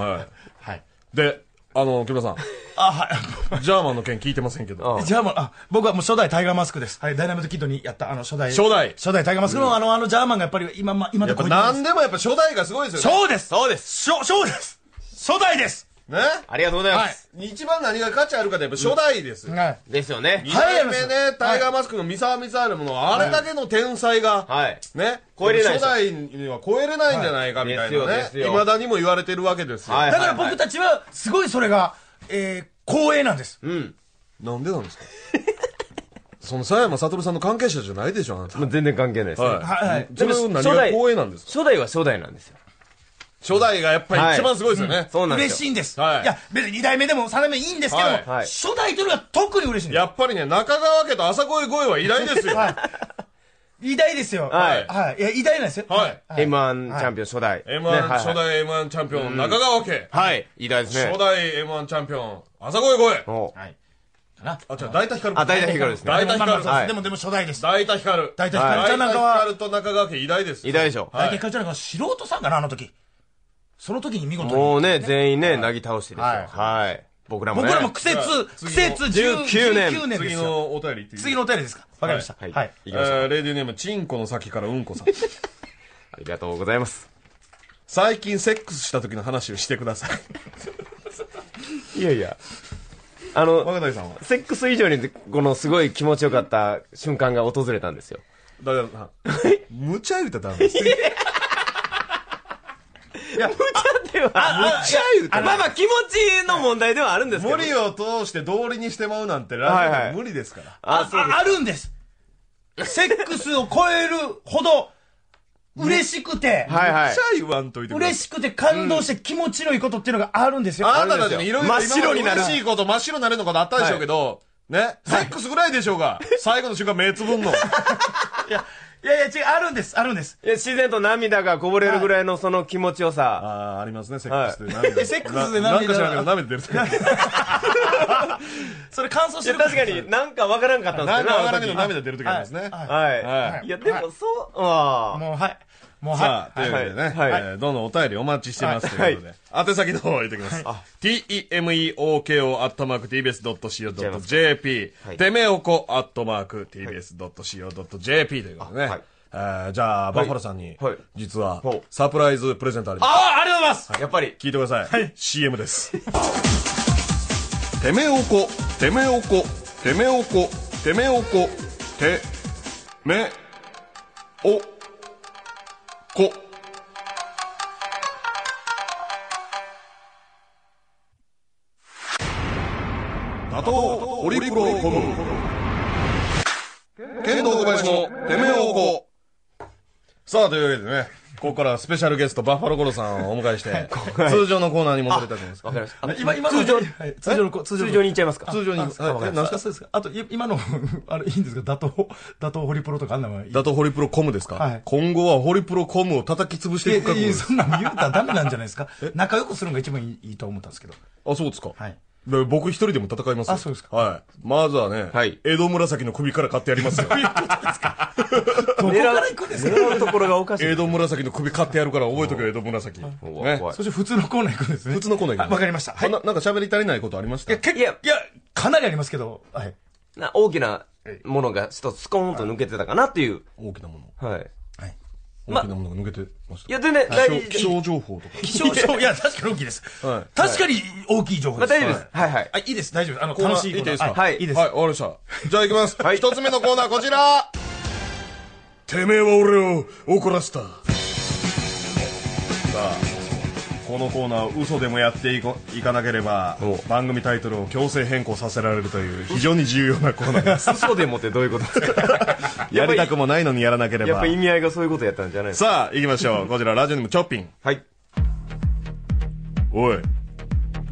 はい。で、あの、木村さん。あ、はい。[laughs] ジャーマンの件聞いてませんけど。ジャーマン、あ、僕はもう初代タイガーマスクです。はい、ダイナミットキッドにやった、あの、初代。初代初代タイガーマスクの、あの、あの、ジャーマンがやっぱり今、今やっぱ何でもやっぱ初代がすごいですよね。そうですそうです初、初です初代ですねありがとうございます。一番何が価値あるかってやっぱ初代です。はい。ですよね。二代目ね、タイガーマスクのミサミサーもの、あれだけの天才が、はい。ね。超えれない。初代には超えれないんじゃないかみたいなね。いまだにも言われてるわけですよ。だから僕たちは、すごいそれが、え光栄なんです。うん。なんでなんですか [laughs] その佐山悟さんの関係者じゃないでしょ、あなた。全然関係ないです。はい。はい。それ何が光栄なんですか初代は初代なんですよ。初代がやっぱり一番すごいですよね。そうなんです嬉しいんです。はいいや、別に二代目でも三代目いいんですけども、はい初代というのは特に嬉しいんです。やっぱりね、中川家と朝声声は偉大ですよ。はい。偉大ですよ。はいはい。いや、偉大なんですよ。はい。M1 チャンピオン初代。M1、ははい初代 M1 チャンピオン、中川家。はい、偉大ですね初。代 M1 チャンピオン、朝声声。おはい。かな。あ、違う、大田光。あ、大体光ですね。大田光さん。はいでも、でも初代です。大田光。大田光ちゃんなんかは大田光と中川家偉大です。偉大でしょ。大田体い。かちゃんなんか素人さんかな、あの時。その時に見事に、ね、もうね、全員ね、なぎ倒してですよ。はい。僕らも、ね、僕らも苦節、苦節19年。19年次のお便り次のお便りですかわかりました。はい。はいょう。レディネーム、チンコの先からうんこさん。[laughs] ありがとうございます。最近セックスした時の話をしてください。[laughs] いやいや。あの、若谷さんはセックス以上に、このすごい気持ちよかった瞬間が訪れたんですよ。だから、むちゃ言うたダメ。[laughs] いや、無茶では。あ、ちゃ言うてまあまあ気持ちの問題ではあるんですけど。無理を通して道理にしてまうなんてラジオで無理ですから。あ、あるんです。セックスを超えるほど、嬉しくて、はいはい。言わんといて嬉しくて感動して気持ちのいいことっていうのがあるんですよ。あなたたちね、いろいろ真っ白になれ嬉しいこと、真っ白になるのことあったでしょうけど、ね、セックスぐらいでしょうが、最後の瞬間目つぶんの。[laughs] いや、いやいや、違う、あるんです、あるんです。いや、自然と涙がこぼれるぐらいのその気持ちよさ。ああ、ありますね、セックスで涙。セックスで涙。なんか涙出る。それ乾燥してる確かに、なんかわからんかったんですけど。なんかわからんけど、涙出るときありますね。はい。はい。いや、でも、そう、ああ。もう、はい。もうさあ、というわけでね、はい。どんどんお便りお待ちしてますということで、宛先の方を言っておきます。temeoko アットマーク tbs.co.jp、てめおこアットマーク tbs.co.jp ということでね。はいえじゃあ、バッファローさんに、はい実はサプライズプレゼントあります。ああ、ありがとうございますやっぱり。聞いてください。CM です。てめおこ、てめおこ、てめおこ、てめおこ、て、め、お、こ。打倒ホリプロコム。剣道小林のてめえをこう。さあ、というわけでね。ここからスペシャルゲスト、バッファローゴロさんをお迎えして、通常のコーナーに戻りたいと思います。わかりました。今、今通常、通常の、通常に行っちゃいますか通常に。何すですかあと、今の、[laughs] あれ、いいんですか打倒、打倒ホリプロとかあんなの打倒ホリプロコムですか今後はホリプロコムを叩き潰していく覚そんなの言うたらダメなんじゃないですか仲良くするのが一番いいと思ったんですけど。あ、そうですかはい。僕一人でも戦いますあ、そうですか。はい。まずはね、はい、江戸紫の首から買ってやりますよ。[laughs] どこから行くんですか [laughs] 狙うところがおかしい。江戸紫の首買ってやるから覚えとけよ、江戸紫。ね、そして普通のコーナー行くんですね。普通のコーナー行くわかりました。はい。ななんか喋り足りないことありましたいや、いや、かなりありますけど、はい。な大きなものが一つスコーンと抜けてたかなっていう。大きなもの。はい。大きなものが抜けてました。いや、全然大丈夫。気象情報とか。気象情報、いや、確かに大きいです。確かに大きい情報です。大丈夫です。はいはい。あ、いいです、大丈夫です。あの、楽しい。いいですかはい、いいです。はい、終わりました。じゃあ行きます。一つ目のコーナー、こちらてめえは俺を怒らせた。さあ。このコーナー嘘でもやっていこいかなければ番組タイトルを強制変更させられるという非常に重要なコーナーです嘘でもってどういうことですか [laughs] やりたくもないのにやらなければやっぱ意味合いがそういうことやったんじゃないさあ行きましょう [laughs] こちらラジオネームチョッピンはいおい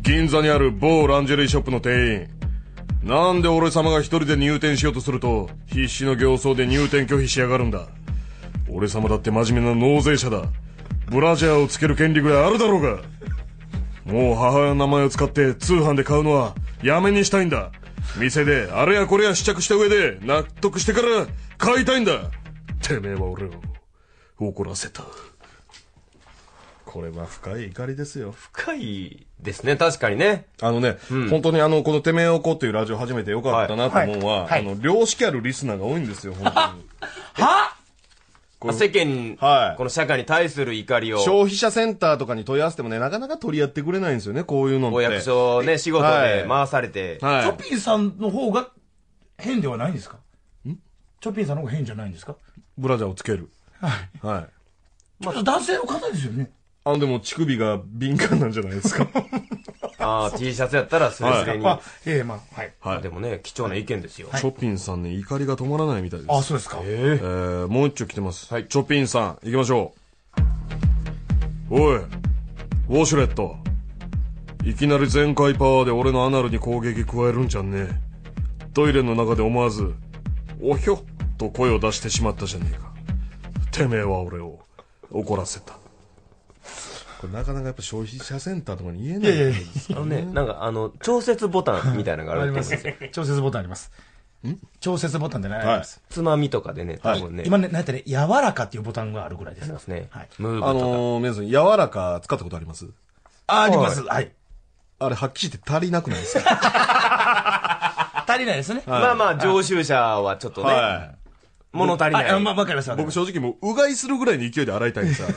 銀座にある某ランジェリーショップの店員なんで俺様が一人で入店しようとすると必死の形相で入店拒否しやがるんだ俺様だって真面目な納税者だブラジャーをつける権利ぐらいあるだろうがもう母親の名前を使って通販で買うのはやめにしたいんだ店であれやこれや試着した上で納得してから買いたいんだてめえは俺を怒らせたこれは深い怒りですよ深いですね確かにねあのね、うん、本当にあのこの「てめえおこ」っていうラジオ初めてよかったなと思うのは、あの良識あるリスナーが多いんですよ本当にはっ世間、はい、この社会に対する怒りを。消費者センターとかに問い合わせてもね、なかなか取り合ってくれないんですよね、こういうのって。お役所ね、仕事で回されて。はい、チョピンさんの方が変ではないんですかんチョピンさんの方が変じゃないんですかブラジャーをつける。はい。はい。まと男性の方ですよね。あ、でも乳首が敏感なんじゃないですか。[laughs] ああ、[laughs] T シャツやったらすれすれに。あ、ええ、まあ、はい。はい。でもね、貴重な意見ですよ。チョピンさんね、怒りが止まらないみたいです。あ、そうですか。ええー、もう一丁来てます。はい。チョピンさん、行きましょう。おい、ウォシュレット。いきなり全開パワーで俺のアナルに攻撃加えるんじゃんねトイレの中で思わず、おひょっと声を出してしまったじゃねえか。てめえは俺を怒らせた。これなかなかやっぱ消費者センターとかに言えないです、ね、あのね、なんかあの、調節ボタンみたいなのがあるんですよ。調節ボタンあります。調節ボタンでないです、つまみとかでね、多分ね。今ね、なんやったら、柔らかっていうボタンがあるぐらいです。すね。はい。あのー、皆さん、柔らか使ったことありますあ、あります。はい。あれ、はっきり言って足りなくないですか [laughs] 足りないですね。まあまあ、常習者はちょっとね。物足りない。あ、まあ、わかります。僕正直もう、うがいするぐらいの勢いで洗いたいんですよ、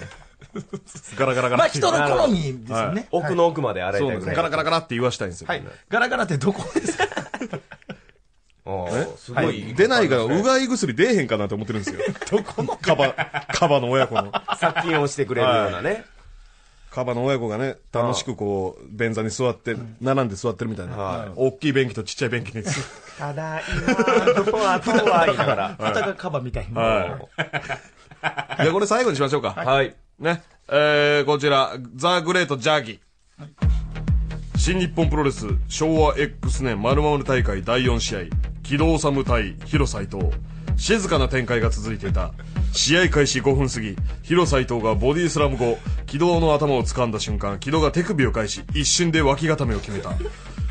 [laughs] ガラガラガラ。まあ人の好みですよね。奥の奥まで洗いたいぐらガラガラガラって言わしたいんですよ。はい。ガラガラってどこですか [laughs] ああ、すごい。出ないから、うがい薬出えへんかなと思ってるんですよ。[laughs] どこのカバ、カバの親子の。殺菌をしてくれるようなね。カバの親子がね、楽しくこう、便座に座って、並んで座ってるみたいな。大きい便器とちっちゃい便器に。ただいま、どこは、どこは、いいから。肩がカバみたいな。いあこれ最後にしましょうか。はい。ね。えー、こちら、ザ・グレート・ジャギ。はい、新日本プロレス昭和 X 年丸丸大会第4試合、木戸治対広斎藤。静かな展開が続いていた。試合開始5分過ぎ、広斎藤がボディスラム後、木戸の頭を掴んだ瞬間、木戸が手首を返し、一瞬で脇固めを決めた。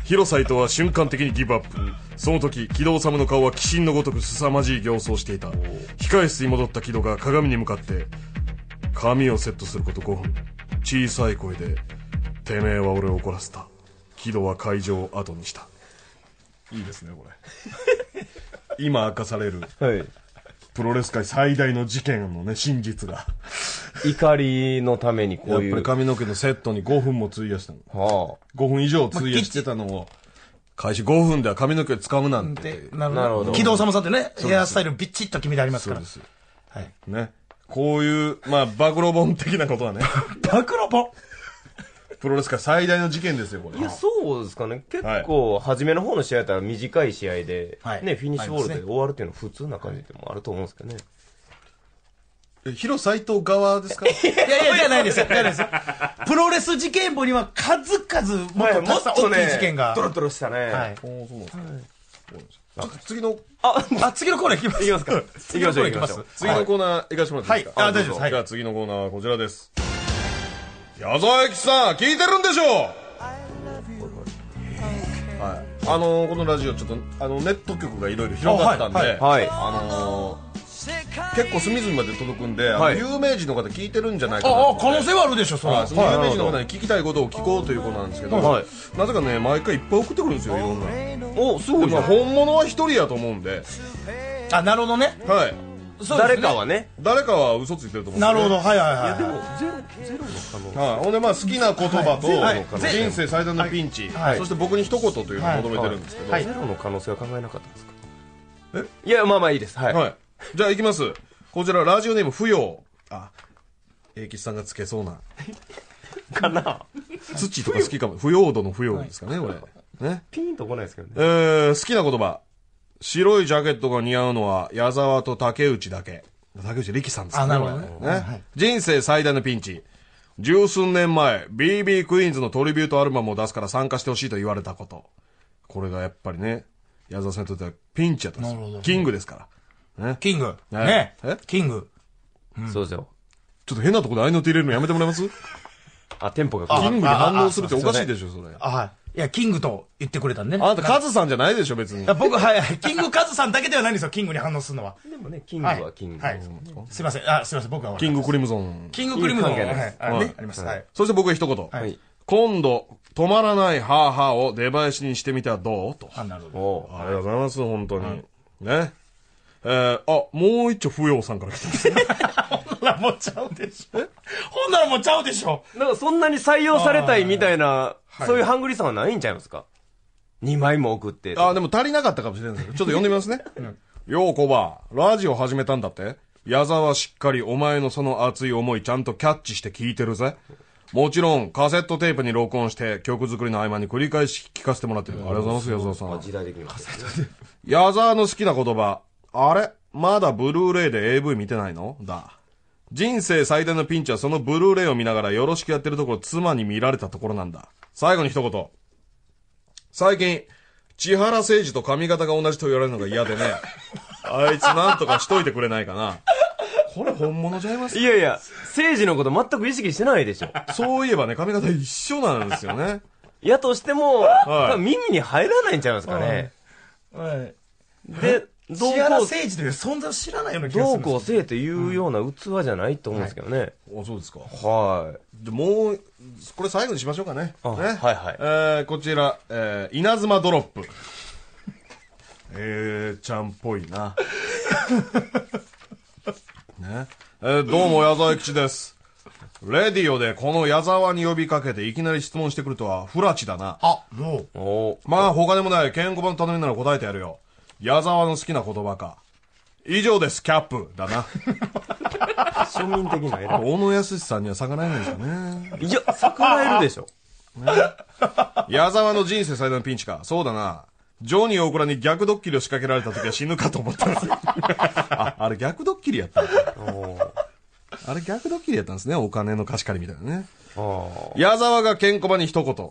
広斎藤は瞬間的にギブアップ。その時、木戸治の顔は鬼神のごとく凄まじい形相していた。控え室に戻った木戸が鏡に向かって、髪をセットすること5分小さい声で「てめえは俺を怒らせた」「喜怒は会場を後にした」いいですねこれ [laughs] 今明かされる、はい、プロレス界最大の事件のね真実が怒りのためにこういうやっぱり髪の毛のセットに5分も費やしたの、はあ、5分以上費やしてたのを、開始5分では髪の毛掴むなんて。なるほど。軌道様さんってね、ヘアスタイルビッチッと決めてありますから。そうです。はい。ね。こういう、まあ、暴露本的なことはね。[laughs] 暴露本プロレス界最大の事件ですよ、これ。いや、そうですかね。結構、初めの方の試合だったら短い試合で、はいね、フィニッシュボールで終わるっていうのは普通な感じでもあると思うんですけどね。えヒロ斎藤側ですか [laughs] いやいや、じゃないですよ。じゃないですよ。プロレス事件簿には数々、もっと、もっと大きい事件が。ドロドロしたね。はい。おーそうなんですねそうですね次のああ次のコーナーいきますいきますか次のコーナーいきます次のコーナー行かせてもらっていいですかはい大丈夫ですじゃあ次のコーナーはこちらです矢沢駅さん聞いてるんでしょうはいあのこのラジオちょっとあのネット局がいろいろ広がったんではい。あの結構隅々まで届くんで、はい、有名人の方聞いてるんじゃないかなああ可能性はあるでしょそれ、はい、有名人の方に聞きたいことを聞こうということなんですけど、はい、なぜかね毎回いっぱい送ってくるんですよいろんなおすごい、本物は一人やと思うんであなるほどねはいね、誰かはね誰かは嘘ついてると思う、ね、なるほどはいはいはいいやでもゼロゼロの可能性、はい、ほんでまあ好きな言葉と、はい、人生最大のピンチ、はい、そして僕に一言というのを求めてるんですけど、ゼロの可能性は考えなかったですかえいやまあまあいいですはい [laughs] じゃあ行きます。こちら、ラジオネーム、不要。あ、英吉さんがつけそうな。かな土とか好きかも。不要度の不要ですかね、これ。ね。ピンとこないですけどね。えー、好きな言葉。白いジャケットが似合うのは、矢沢と竹内だけ。竹内力さんですね。あ、なるほどね。ねはい、人生最大のピンチ。十数年前、BB クイーンズのトリビュートアルバムを出すから参加してほしいと言われたこと。これがやっぱりね、矢沢さんにとってはピンチやったんですよ。キングですから。キング。ね。えキング。そうですよ。ちょっと変なとこで合いの手入れるのやめてもらえますあ、テンポがキングに反応するっておかしいでしょ、それ。あ、はい。いや、キングと言ってくれたんね。あなた、カズさんじゃないでしょ、別に。僕、はい。キングカズさんだけではないんですよ、キングに反応するのは。でもね、キングはキング。はい。すいません。あ、すいません、僕は。キングクリムゾン。キングクリムゾン。はい。ね、あります。はい。そして僕は一言。はい。今度、止まらないハーハーを出囃子にしてみてはどうと。あ、なるほど。ありがとうございます、本当に。ね。えー、あ、もう一丁、不要さんから来てます。[laughs] ほんならもうちゃうでしょ。ほんならもうちゃうでしょ。なんかそんなに採用されたいみたいな、そういうハングリーさはないんちゃいますか ?2 枚も送って。あ、でも足りなかったかもしれないですちょっと読んでみますね。[laughs] ようこば、ラジオ始めたんだって矢沢しっかりお前のその熱い思いちゃんとキャッチして聞いてるぜ。もちろん、カセットテープに録音して、曲作りの合間に繰り返し聞かせてもらってる。ありがとうございます、矢沢さん。時代的に。矢沢の好きな言葉、あれまだブルーレイで AV 見てないのだ。人生最大のピンチはそのブルーレイを見ながらよろしくやってるところ妻に見られたところなんだ。最後に一言。最近、千原誠二と髪型が同じと言われるのが嫌でね。[laughs] あいつなんとかしといてくれないかな。これ本物じゃいますいやいや、政治のこと全く意識してないでしょ。そういえばね、髪型一緒なんですよね。いやとしても、はい、耳に入らないんちゃいますかね。はい。はい、で、どうこう。誠治という存在を知らないような気がする、ね。どうこうせえというような器じゃないと思うんですけどね。うん、はい、そうですか。はい。でもう、これ最後にしましょうかね。ねはいはい。えー、こちら、えー、稲妻ドロップ。[laughs] えー、ちゃんっぽいな。[laughs] ね。えー、どうも矢沢吉です。レディオでこの矢沢に呼びかけていきなり質問してくるとは、フラチだな。あ、もう。まあ、他でもない、健康版の頼みなら答えてやるよ。矢沢の好きな言葉か。以上です、キャップ。だな。庶民的な大野康さんには逆らえないですよね。いや、逆らえるでしょ。ね、矢沢の人生最大のピンチか。そうだな。ジョニー・オークラに逆ドッキリを仕掛けられた時は死ぬかと思ったんですあ、あれ逆ドッキリやったんだ。あれ逆ドッキリやったんですね。お金の貸し借りみたいなね。矢沢がケンコバに一言。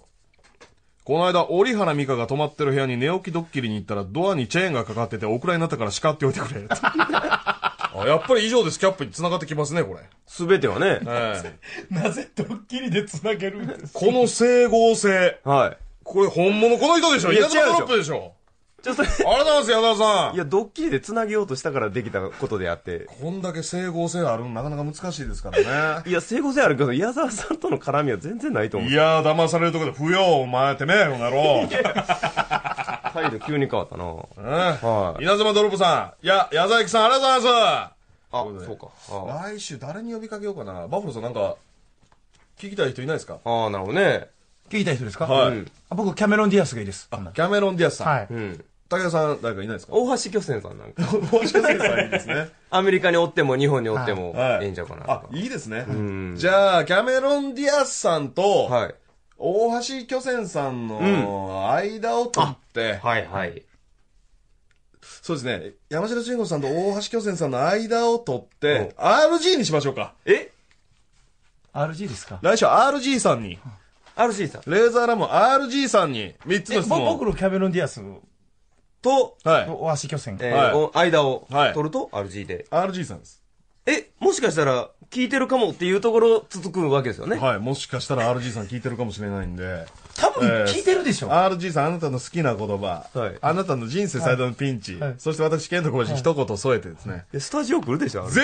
この間、折原美香が泊まってる部屋に寝起きドッキリに行ったら、ドアにチェーンがかかってて、お蔵になったから叱っておいてくれ。[laughs] あやっぱり以上です、キャップに繋がってきますね、これ。すべてはね。[laughs] なぜドッキリで繋げるんですこの整合性。はい。これ本物この人でしょ稲妻ドロップでしょちょっと、ありがとうございます、矢沢さん。いや、ドッキリで繋げようとしたからできたことであって。こんだけ整合性あるの、なかなか難しいですからね。[laughs] いや、整合性あるけど、矢沢さんとの絡みは全然ないと思う。いや、騙されるとこで、不要、お前ってね、この野郎。態度急に変わったな。うん。はい。稲妻ドロップさん。いや、矢沢駅さん、ありがとうございます。あ、そうか。来週誰に呼びかけようかな。バフロさんなんか、聞きたい人いないですかああ、なるほどね。聞きたい人ですかはい。僕、キャメロン・ディアスがいいです。あキャメロン・ディアスさん。はい。うん。武田さん、誰かいないですか大橋巨泉さんなんか。大橋巨泉さんいいですね。[laughs] アメリカにおっても、日本におっても、はい、いいんちゃうかなあ、いいですね。じゃあ、キャメロン・ディアスさんと、はい、大橋巨泉さんの間を取って、うん、はいはい。そうですね。山城慎吾さんと大橋巨泉さんの間を取って、RG にしましょうか。え ?RG ですか来週 RG さんに。RG さん。レーザーラモン RG さんに3つの質問。僕のキャメロン・ディアスと、はい、お足巨船、えーはい間を取ると RG で、RG さんです。え、もしかしたら、聞いてるかもっていうところ続くわけですよね。はい、もしかしたら RG さん聞いてるかもしれないんで。多分聞いてるでしょ。RG さん、あなたの好きな言葉、はいあなたの人生最大のピンチ、はいそして私、ケント浩二一言添えてですね、えスタジオ来るでしょぜ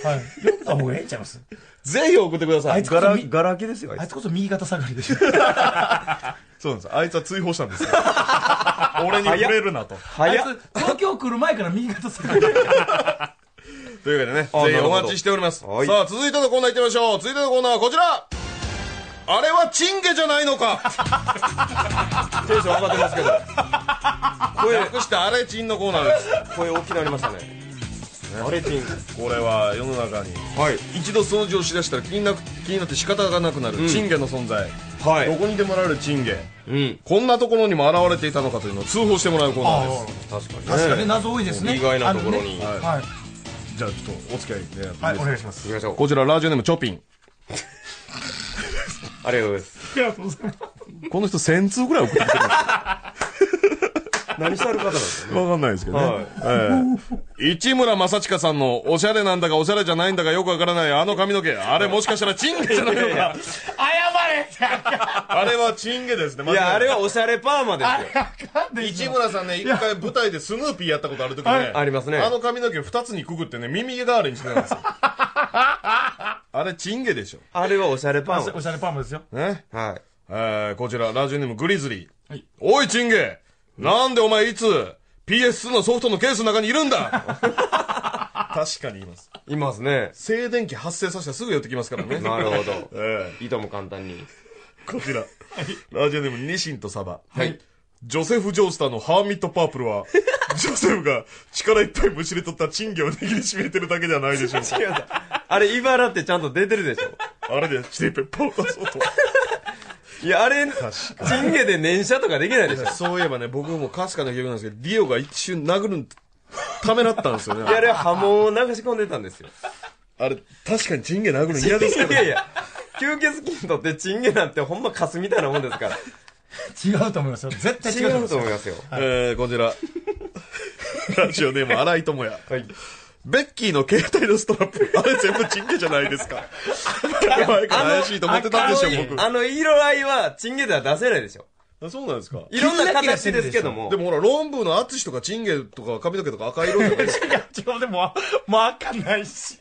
ひ、はい。読んだええんちゃいますぜひ送ってくださあいい。つガラ、ガラケきですよ、あいあいつつこそ右肩下がりでしょ。[laughs] そうなんですあいつは追放したんですよ [laughs] 俺に触れるなとあいつ東京来る前から右肩下がり [laughs] というわけでねぜひお待ちしておりますはいさあ続いてのコーナー行ってみましょう続いてのコーナーはこちらあれはチンゲじゃないのか [laughs] テンション上がってますけど声略してあれチンのコーナーです声大きくなりましたねあれチンこれは世の中に、はい、一度掃除をしだしたら気にな気になって仕方がなくなる、うん、チンゲの存在はい、どこにでもらえるチンゲ、うん、こんなところにも現れていたのかというのを通報してもらうコーナーです確かに、ね、確かに謎多いですね意外なところに、ね、はい、はい、じゃあちょっとお付き合いで、ね、はいお願いしますこちらラジオネームチョピンありがとうございますありがとうございますこの人1000通ぐらい送ってきてます [laughs] 何してある方なんですか、ね、わかんないですけどね。はい、はい、市村正親さんのおしゃれなんだかおしゃれじゃないんだかよくわからないあの髪の毛、あれもしかしたらチンゲじゃないのか。謝あれはチンゲですね。いや、あれはおしゃれパーマですよ。市村さんね、一回舞台でスヌーピーやったことある時ね、ありますね。あの髪の毛二つにくぐってね、耳代わりにしてたんですよ。[laughs] あれ、チンゲでしょ。あれはおしゃれパーマ。おしゃれパーマですよ。ね。はい。えー、こちら、ラジオネームグリズリー。はい、おい、チンゲ、うん、なんでお前いつ、PS2 のソフトのケースの中にいるんだ確かにいます。いますね。静電気発生させたらすぐ寄ってきますからね。なるほど。[laughs] ええー。いとも簡単に。こちら。はい、ラジオネーム、ニシンとサバ。はい。ジョセフ・ジョースターのハーミット・パープルは、[laughs] ジョセフが力いっぱいむしり取った賃金を握りしめてるだけじゃないでしょう違うあれ、茨ってちゃんと出てるでしょ。あれで、チテペッパー出そうと。いや、あれ、チンゲで念写とかできないでしょ。そういえばね、僕もかすかな記憶なんですけど、ディオが一瞬殴るためらったんですよね。いや、あれは波紋を流し込んでたんですよ。あれ、確かにチンゲ殴るの嫌ですけど、いやいや、吸血鬼にとってチンゲなんてほんまカスみたいなもんですから。違うと思いますよ。絶対違うと思いますよ。はい、えー、こちら。ラジオネーム、荒井智也。はい。ベッキーの携帯のストラップ、あれ全部チンゲじゃないですか。[laughs] 前から怪しいと思ってたんでしょ、僕。あの色合いはチンゲでは出せないでしょ。あそうなんですか。いろんな形ですけども。でもほら、論文の淳とかチンゲとか髪の毛とか赤色とか。いや、ちょ、う、でも、まあ赤ないし。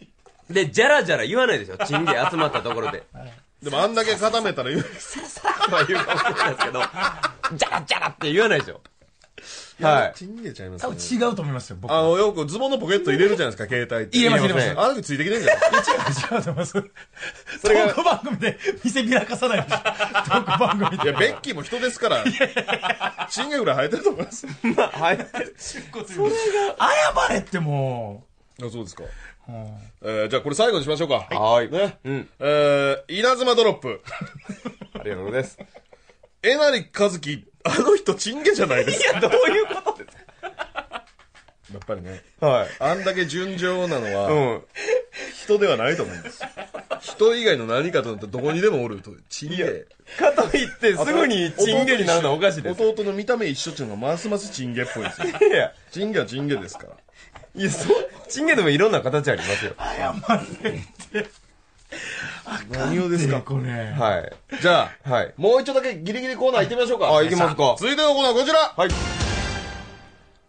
で、じゃらじゃら言わないでしょ。チンゲ集まったところで。[laughs] でもあんだけ固めたら言う。ささは言うかもしれないですけど、じゃらじゃらって言わないでしょ。はい。逃げちゃいます、ね、多分違うと思いますよ、僕。あの、よくズボンのポケット入れるじゃないですか、[laughs] 携帯って。入れます、入れます。あの時ついてきてんじゃな [laughs] い違う、違うと思います。それが。トー番組で見せびらかさないでしょ。トーク番組で。いや、ベッキーも人ですから、チンゲぐらい生えてると思います。まあ、生えてる。[laughs] それが、謝れってもう。あ、そうですか。えー、じゃあこれ最後にしましょうか。はい。ね。うん。えー、稲妻ドロップ。ありがとうございます。えなりかずき、あの人チンゲじゃないですか。いや、どういうことですかやっぱりね。はい。あんだけ純情なのは、うん、人ではないと思うんです。人以外の何かとなったらどこにでもおると、チンゲ。かといって、すぐにチンゲになるのはおかしいです。弟の見た目一緒っていうのがますますチンゲっぽいですよ。いや。チンゲはチンゲですから。いや、そ、チンゲでもいろんな形ありますよ。謝れって。何をですかこれ。はい。じゃあ、はい。もう一度だけギリギリコーナー行ってみましょうか。あ、行きますか。続いてのコーナーこちらはい。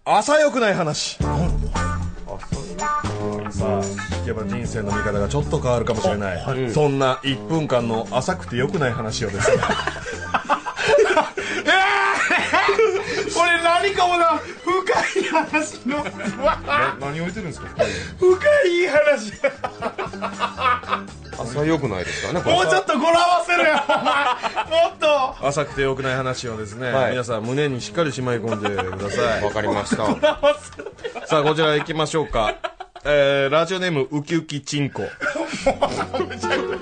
朝良くない話。さあ聞けば人生の見方がちょっと変わるかもしれない、はい、そんな1分間の浅くて良くない話をですねえー [laughs] これ何かもな深い話の何を言ってるんですか深い深い話浅いよくないですかねもうちょっと語呂合わせるよもっと浅くてよくない話をですね、はい、皆さん胸にしっかりしまい込んでくださいわかりましたさあこちら行きましょうかえー、ラジオネームウキウキチンコむ [laughs] ちゃくちゃむ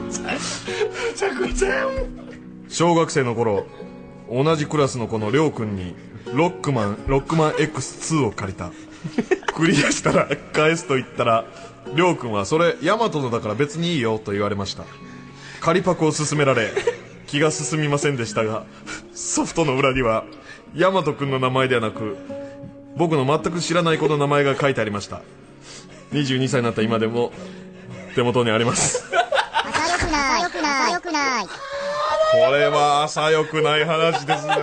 ちゃくちゃ小学生の頃同じクラスの子のりょうくんにロックマンロックマン X2 を借りたクリアしたら返すと言ったらりょうくんはそれヤマトのだから別にいいよと言われました仮パクを勧められ気が進みませんでしたがソフトの裏にはヤマトくんの名前ではなく僕の全く知らない子の名前が書いてありました22歳になった今でも手元にありますよくないよくくないこれは朝良くない話ですね。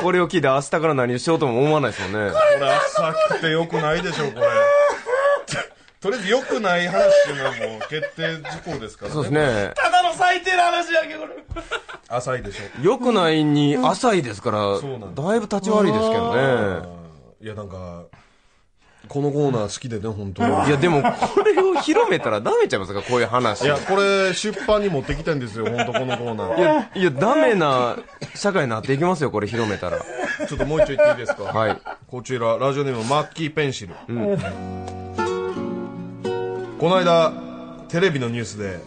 これを聞いて明日から何をしようとも思わないですもんね。これ朝来てよくないでしょ、これ。[laughs] とりあえずよくない話っていうのはもう決定事項ですからね。そうですね。ただの最低な話やけど、これ。浅いでしょ。よくないに浅いですから、だいぶ立ち悪いですけどね。いや、なんか、このコーナー好きでね、本当に。いや、でも、これを広めたらダメちゃいますか、こういう話。いや、これ、出版に持ってきたんですよ、本当このコーナー。いや、いや、ダメな社会になっていきますよ、これ広めたら。ちょっともう一丁言っていいですか。はい。こちら、ラジオネーム、マッキーペンシル。うん。この間、テレビのニュースで、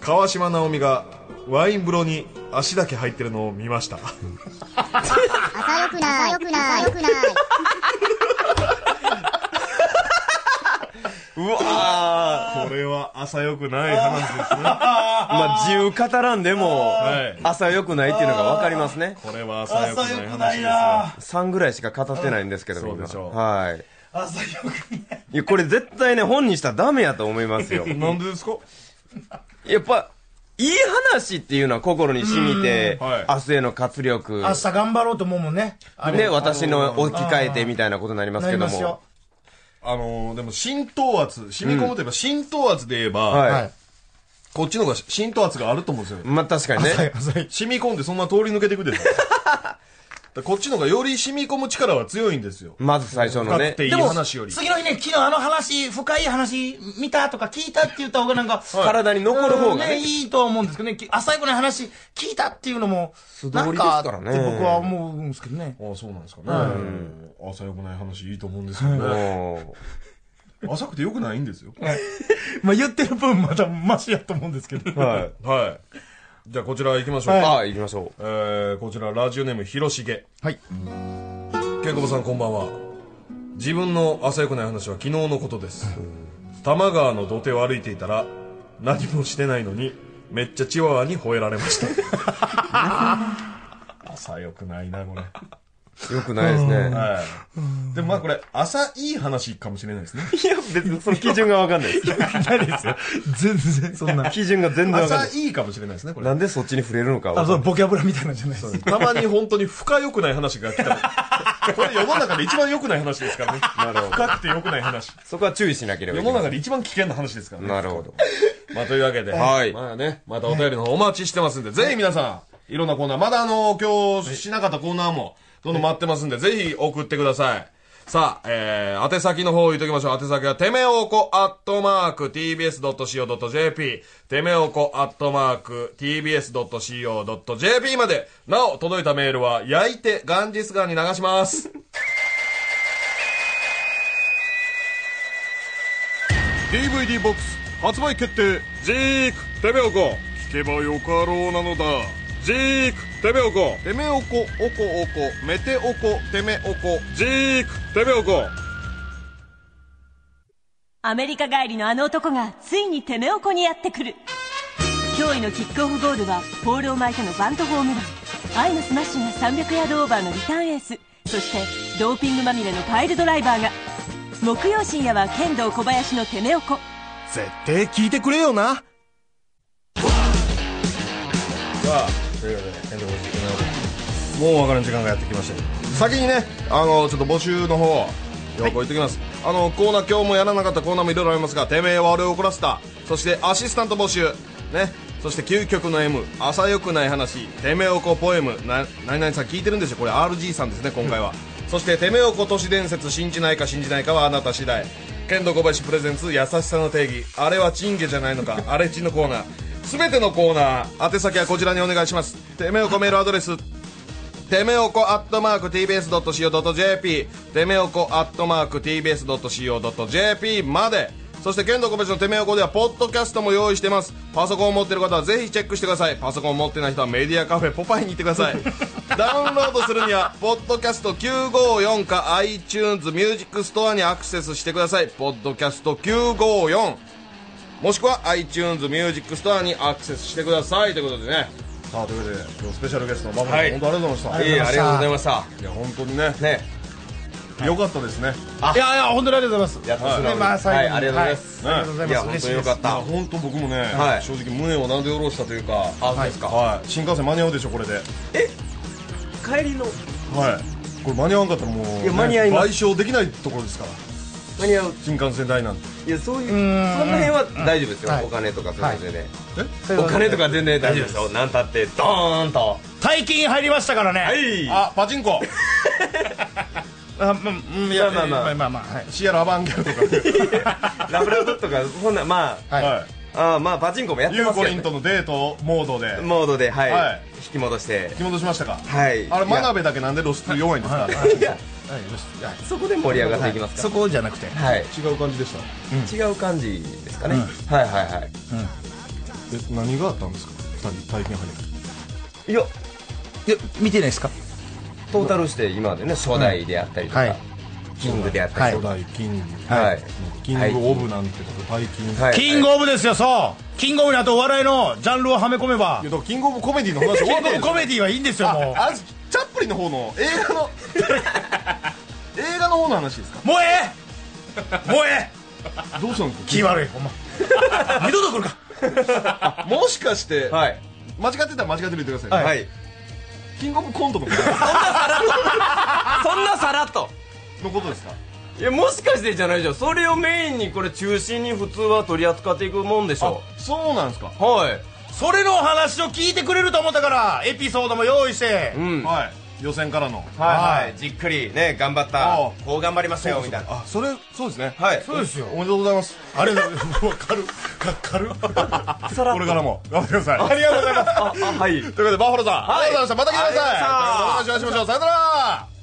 川島直美がワイン風呂に足だけ入ってるのを見ました。[laughs] 朝よくない、朝よくない、[laughs] 朝よくない。うわこれは朝よくない話ですね。[laughs] まあ、自由語らんでも、朝よくないっていうのが分かりますね。これは朝よくない話ですね。3ぐらいしか語ってないんですけど、そうでしょう。はい。朝よくない。いや、これ絶対ね、本にしたらダメやと思いますよ。[laughs] なんでですかやっぱ、いい話っていうのは心に染みて、はい、明日への活力。明日頑張ろうと思うもんね。ね、私の置き換えてみたいなことになりますけども。あのー、でも浸透圧、染み込むといえば、浸透圧で言えば、はい。こっちの方が浸透圧があると思うんですよ。まあ、確かにね。[laughs] 染み込んでそのまま通り抜けていくでしょ。こっちのがより染み込む力は強いんですよ。まず最初のね。って話より。次の日ね、昨日あの話、深い話見たとか聞いたって言った方がなんか、体に残る方がね。いいとは思うんですけどね。あ、最後の話聞いたっていうのも、素通りですからね。僕は思うんですけどね。あそうなんですかね。あ、くない話いいと思うんですけどね。浅くてよくないんですよ。まあ言ってる分まだマシやと思うんですけど。はい。はい。じゃあこちら行きましょうか。はい、行きましょう。えー、こちらラジオネーム広重。はい。ケンコバさんこんばんは。自分の朝よくない話は昨日のことです。多摩川の土手を歩いていたら、何もしてないのに、めっちゃチワワに吠えられました。[laughs] 朝よくないな、これ。よくないですね。はい。でもまあこれ、朝いい話かもしれないですね。いや、別にその基準がわかんないです。よないですよ。全然、そんな。基準が全然わかんない。朝いいかもしれないですね、これ。なんでそっちに触れるのかあ、そう、ボキャブラみたいなんじゃないです。たまに本当に深良くない話が来たこれ世の中で一番良くない話ですからね。なるほど。深くて良くない話。そこは注意しなければ世の中で一番危険な話ですからね。なるほど。まあというわけで、はい。まあね、またお便りの方お待ちしてますんで、ぜひ皆さん、いろんなコーナー、まだあの、今日しなかったコーナーも、どんどん待ってますんで、ぜひ送ってください。さあ、えー、宛先の方言っときましょう。宛先は、てめおこアットマーク tbs.co.jp、てめおこアットマーク tbs.co.jp まで、なお、届いたメールは、焼いてガンジスガンに流します。DVD ボックス、発売決定、ジーク、てめおこ、聞けばよかろうなのだ。ジークてめおこてめおこおこおこめておこてめおこジークてめおこアメリカ帰りのあの男がついにてめおこにやってくる驚異のキックオフゴールはポールを巻いてのバントホームラン愛のスマッシュが300ヤードオーバーのリターンエースそしてドーピングまみれのパイルドライバーが木曜深夜は剣道小林のてめおこ絶対聞いてくれよなさあというわけで天もうおからん時間がやってきました先にねあのちょっと募集の方要置いっきます、あのコーナー今日もやらなかったコーナーもいろいろありますがてめえは俺を怒らせたそしてアシスタント募集ねそして究極の M 朝よくない話てめえおこポエムな何々さん聞いてるんでしょこれ RG さんですね今回はそしててめえおこ都市伝説信じないか信じないかはあなた次第剣道小林プレゼンツ優しさの定義あれはチンゲじゃないのかあれチンのコーナーすべてのコーナー、宛先はこちらにお願いします。てめおこメールアドレス、てめおこアットマーク tbs.co.jp、てめおこアットマーク tbs.co.jp まで。そして剣道小林のてめよこではポッドキャストも用意してますパソコンを持ってる方はぜひチェックしてくださいパソコンを持ってない人はメディアカフェポパイに行ってください [laughs] ダウンロードするにはポッドキャスト954か iTunes ミュージックストアにアクセスしてくださいポッドキャスト954もしくは iTunes ミュージックストアにアクセスしてくださいということでねさあということで今日スペシャルゲストのバブルさん、はい、本当ありがとうございましたいえありがとうございましたいや本当にねねよかったですね。いやいや本当にありがとうございます。やっすねまあ最後ありがとうございます。ありがとうございます。本当によかった。本当僕もね正直胸をなで下ろしたというか。あそうですか。はい新幹線間に合うでしょこれで。え帰りの。はい。これ間に合わんかったらもう賠償できないところですから。間に合う新幹線代なんていやそういうその辺は大丈夫ですよ、お金とかそういうで、お金とか全然大丈夫ですよ何たってドーンと大金入りましたからねはいあパチンコ [laughs] あまあ、いやまあまあまあまあ、シアラ・バンギャルとか [laughs] ラブラドとかそんなまあ、はい、あまあパチンコもやってますけど、ユーコリンとのデートモードでモードではい、引き戻して引き戻しましたかはいあれ真鍋だけなんで露出弱いんですかいやはいよしそこで盛り上がっていきますか、そこじゃなくて、はい、違う感じでした違う感じですかね、うんはいはいはいえ何があったんですか二人体験入ねいやいや見てないですかトータルして今までね初代であったりとか、はいキングであったり初代キング、はいキングオブなんてこと大金、はい、キングオブですよそうキングオブにあとお笑いのジャンルをはめ込めばいやキングオブコメディの話コメディはいいんですよもうチャップリンの方の映画の [laughs] 映画の方の話ですか萌え萌えどうしたんですか気悪いほんま [laughs] 二度と来るかもしかして、はい、間違ってたら間違ってみてください、ね、はい、はい、キングオブコントのそんなさらっと [laughs] そんなさらっとのことですかいやもしかしてじゃないじゃんそれをメインにこれ中心に普通は取り扱っていくもんでしょうそうなんですかはいそれの話を聞いてくれると思ったからエピソードも用意して、うんはい予選からのはい、はい、じっくりね頑張ったこう頑張りましよみたいなあそれそうですねはいそうですよおめでとうございますありがとうございます [laughs] わかるかかるこれからも頑張ってくださいありがとうございますあ [laughs] はいということでバッファローさん、はい、ありがとうございましたまた来てください、お願いしましょうさよなら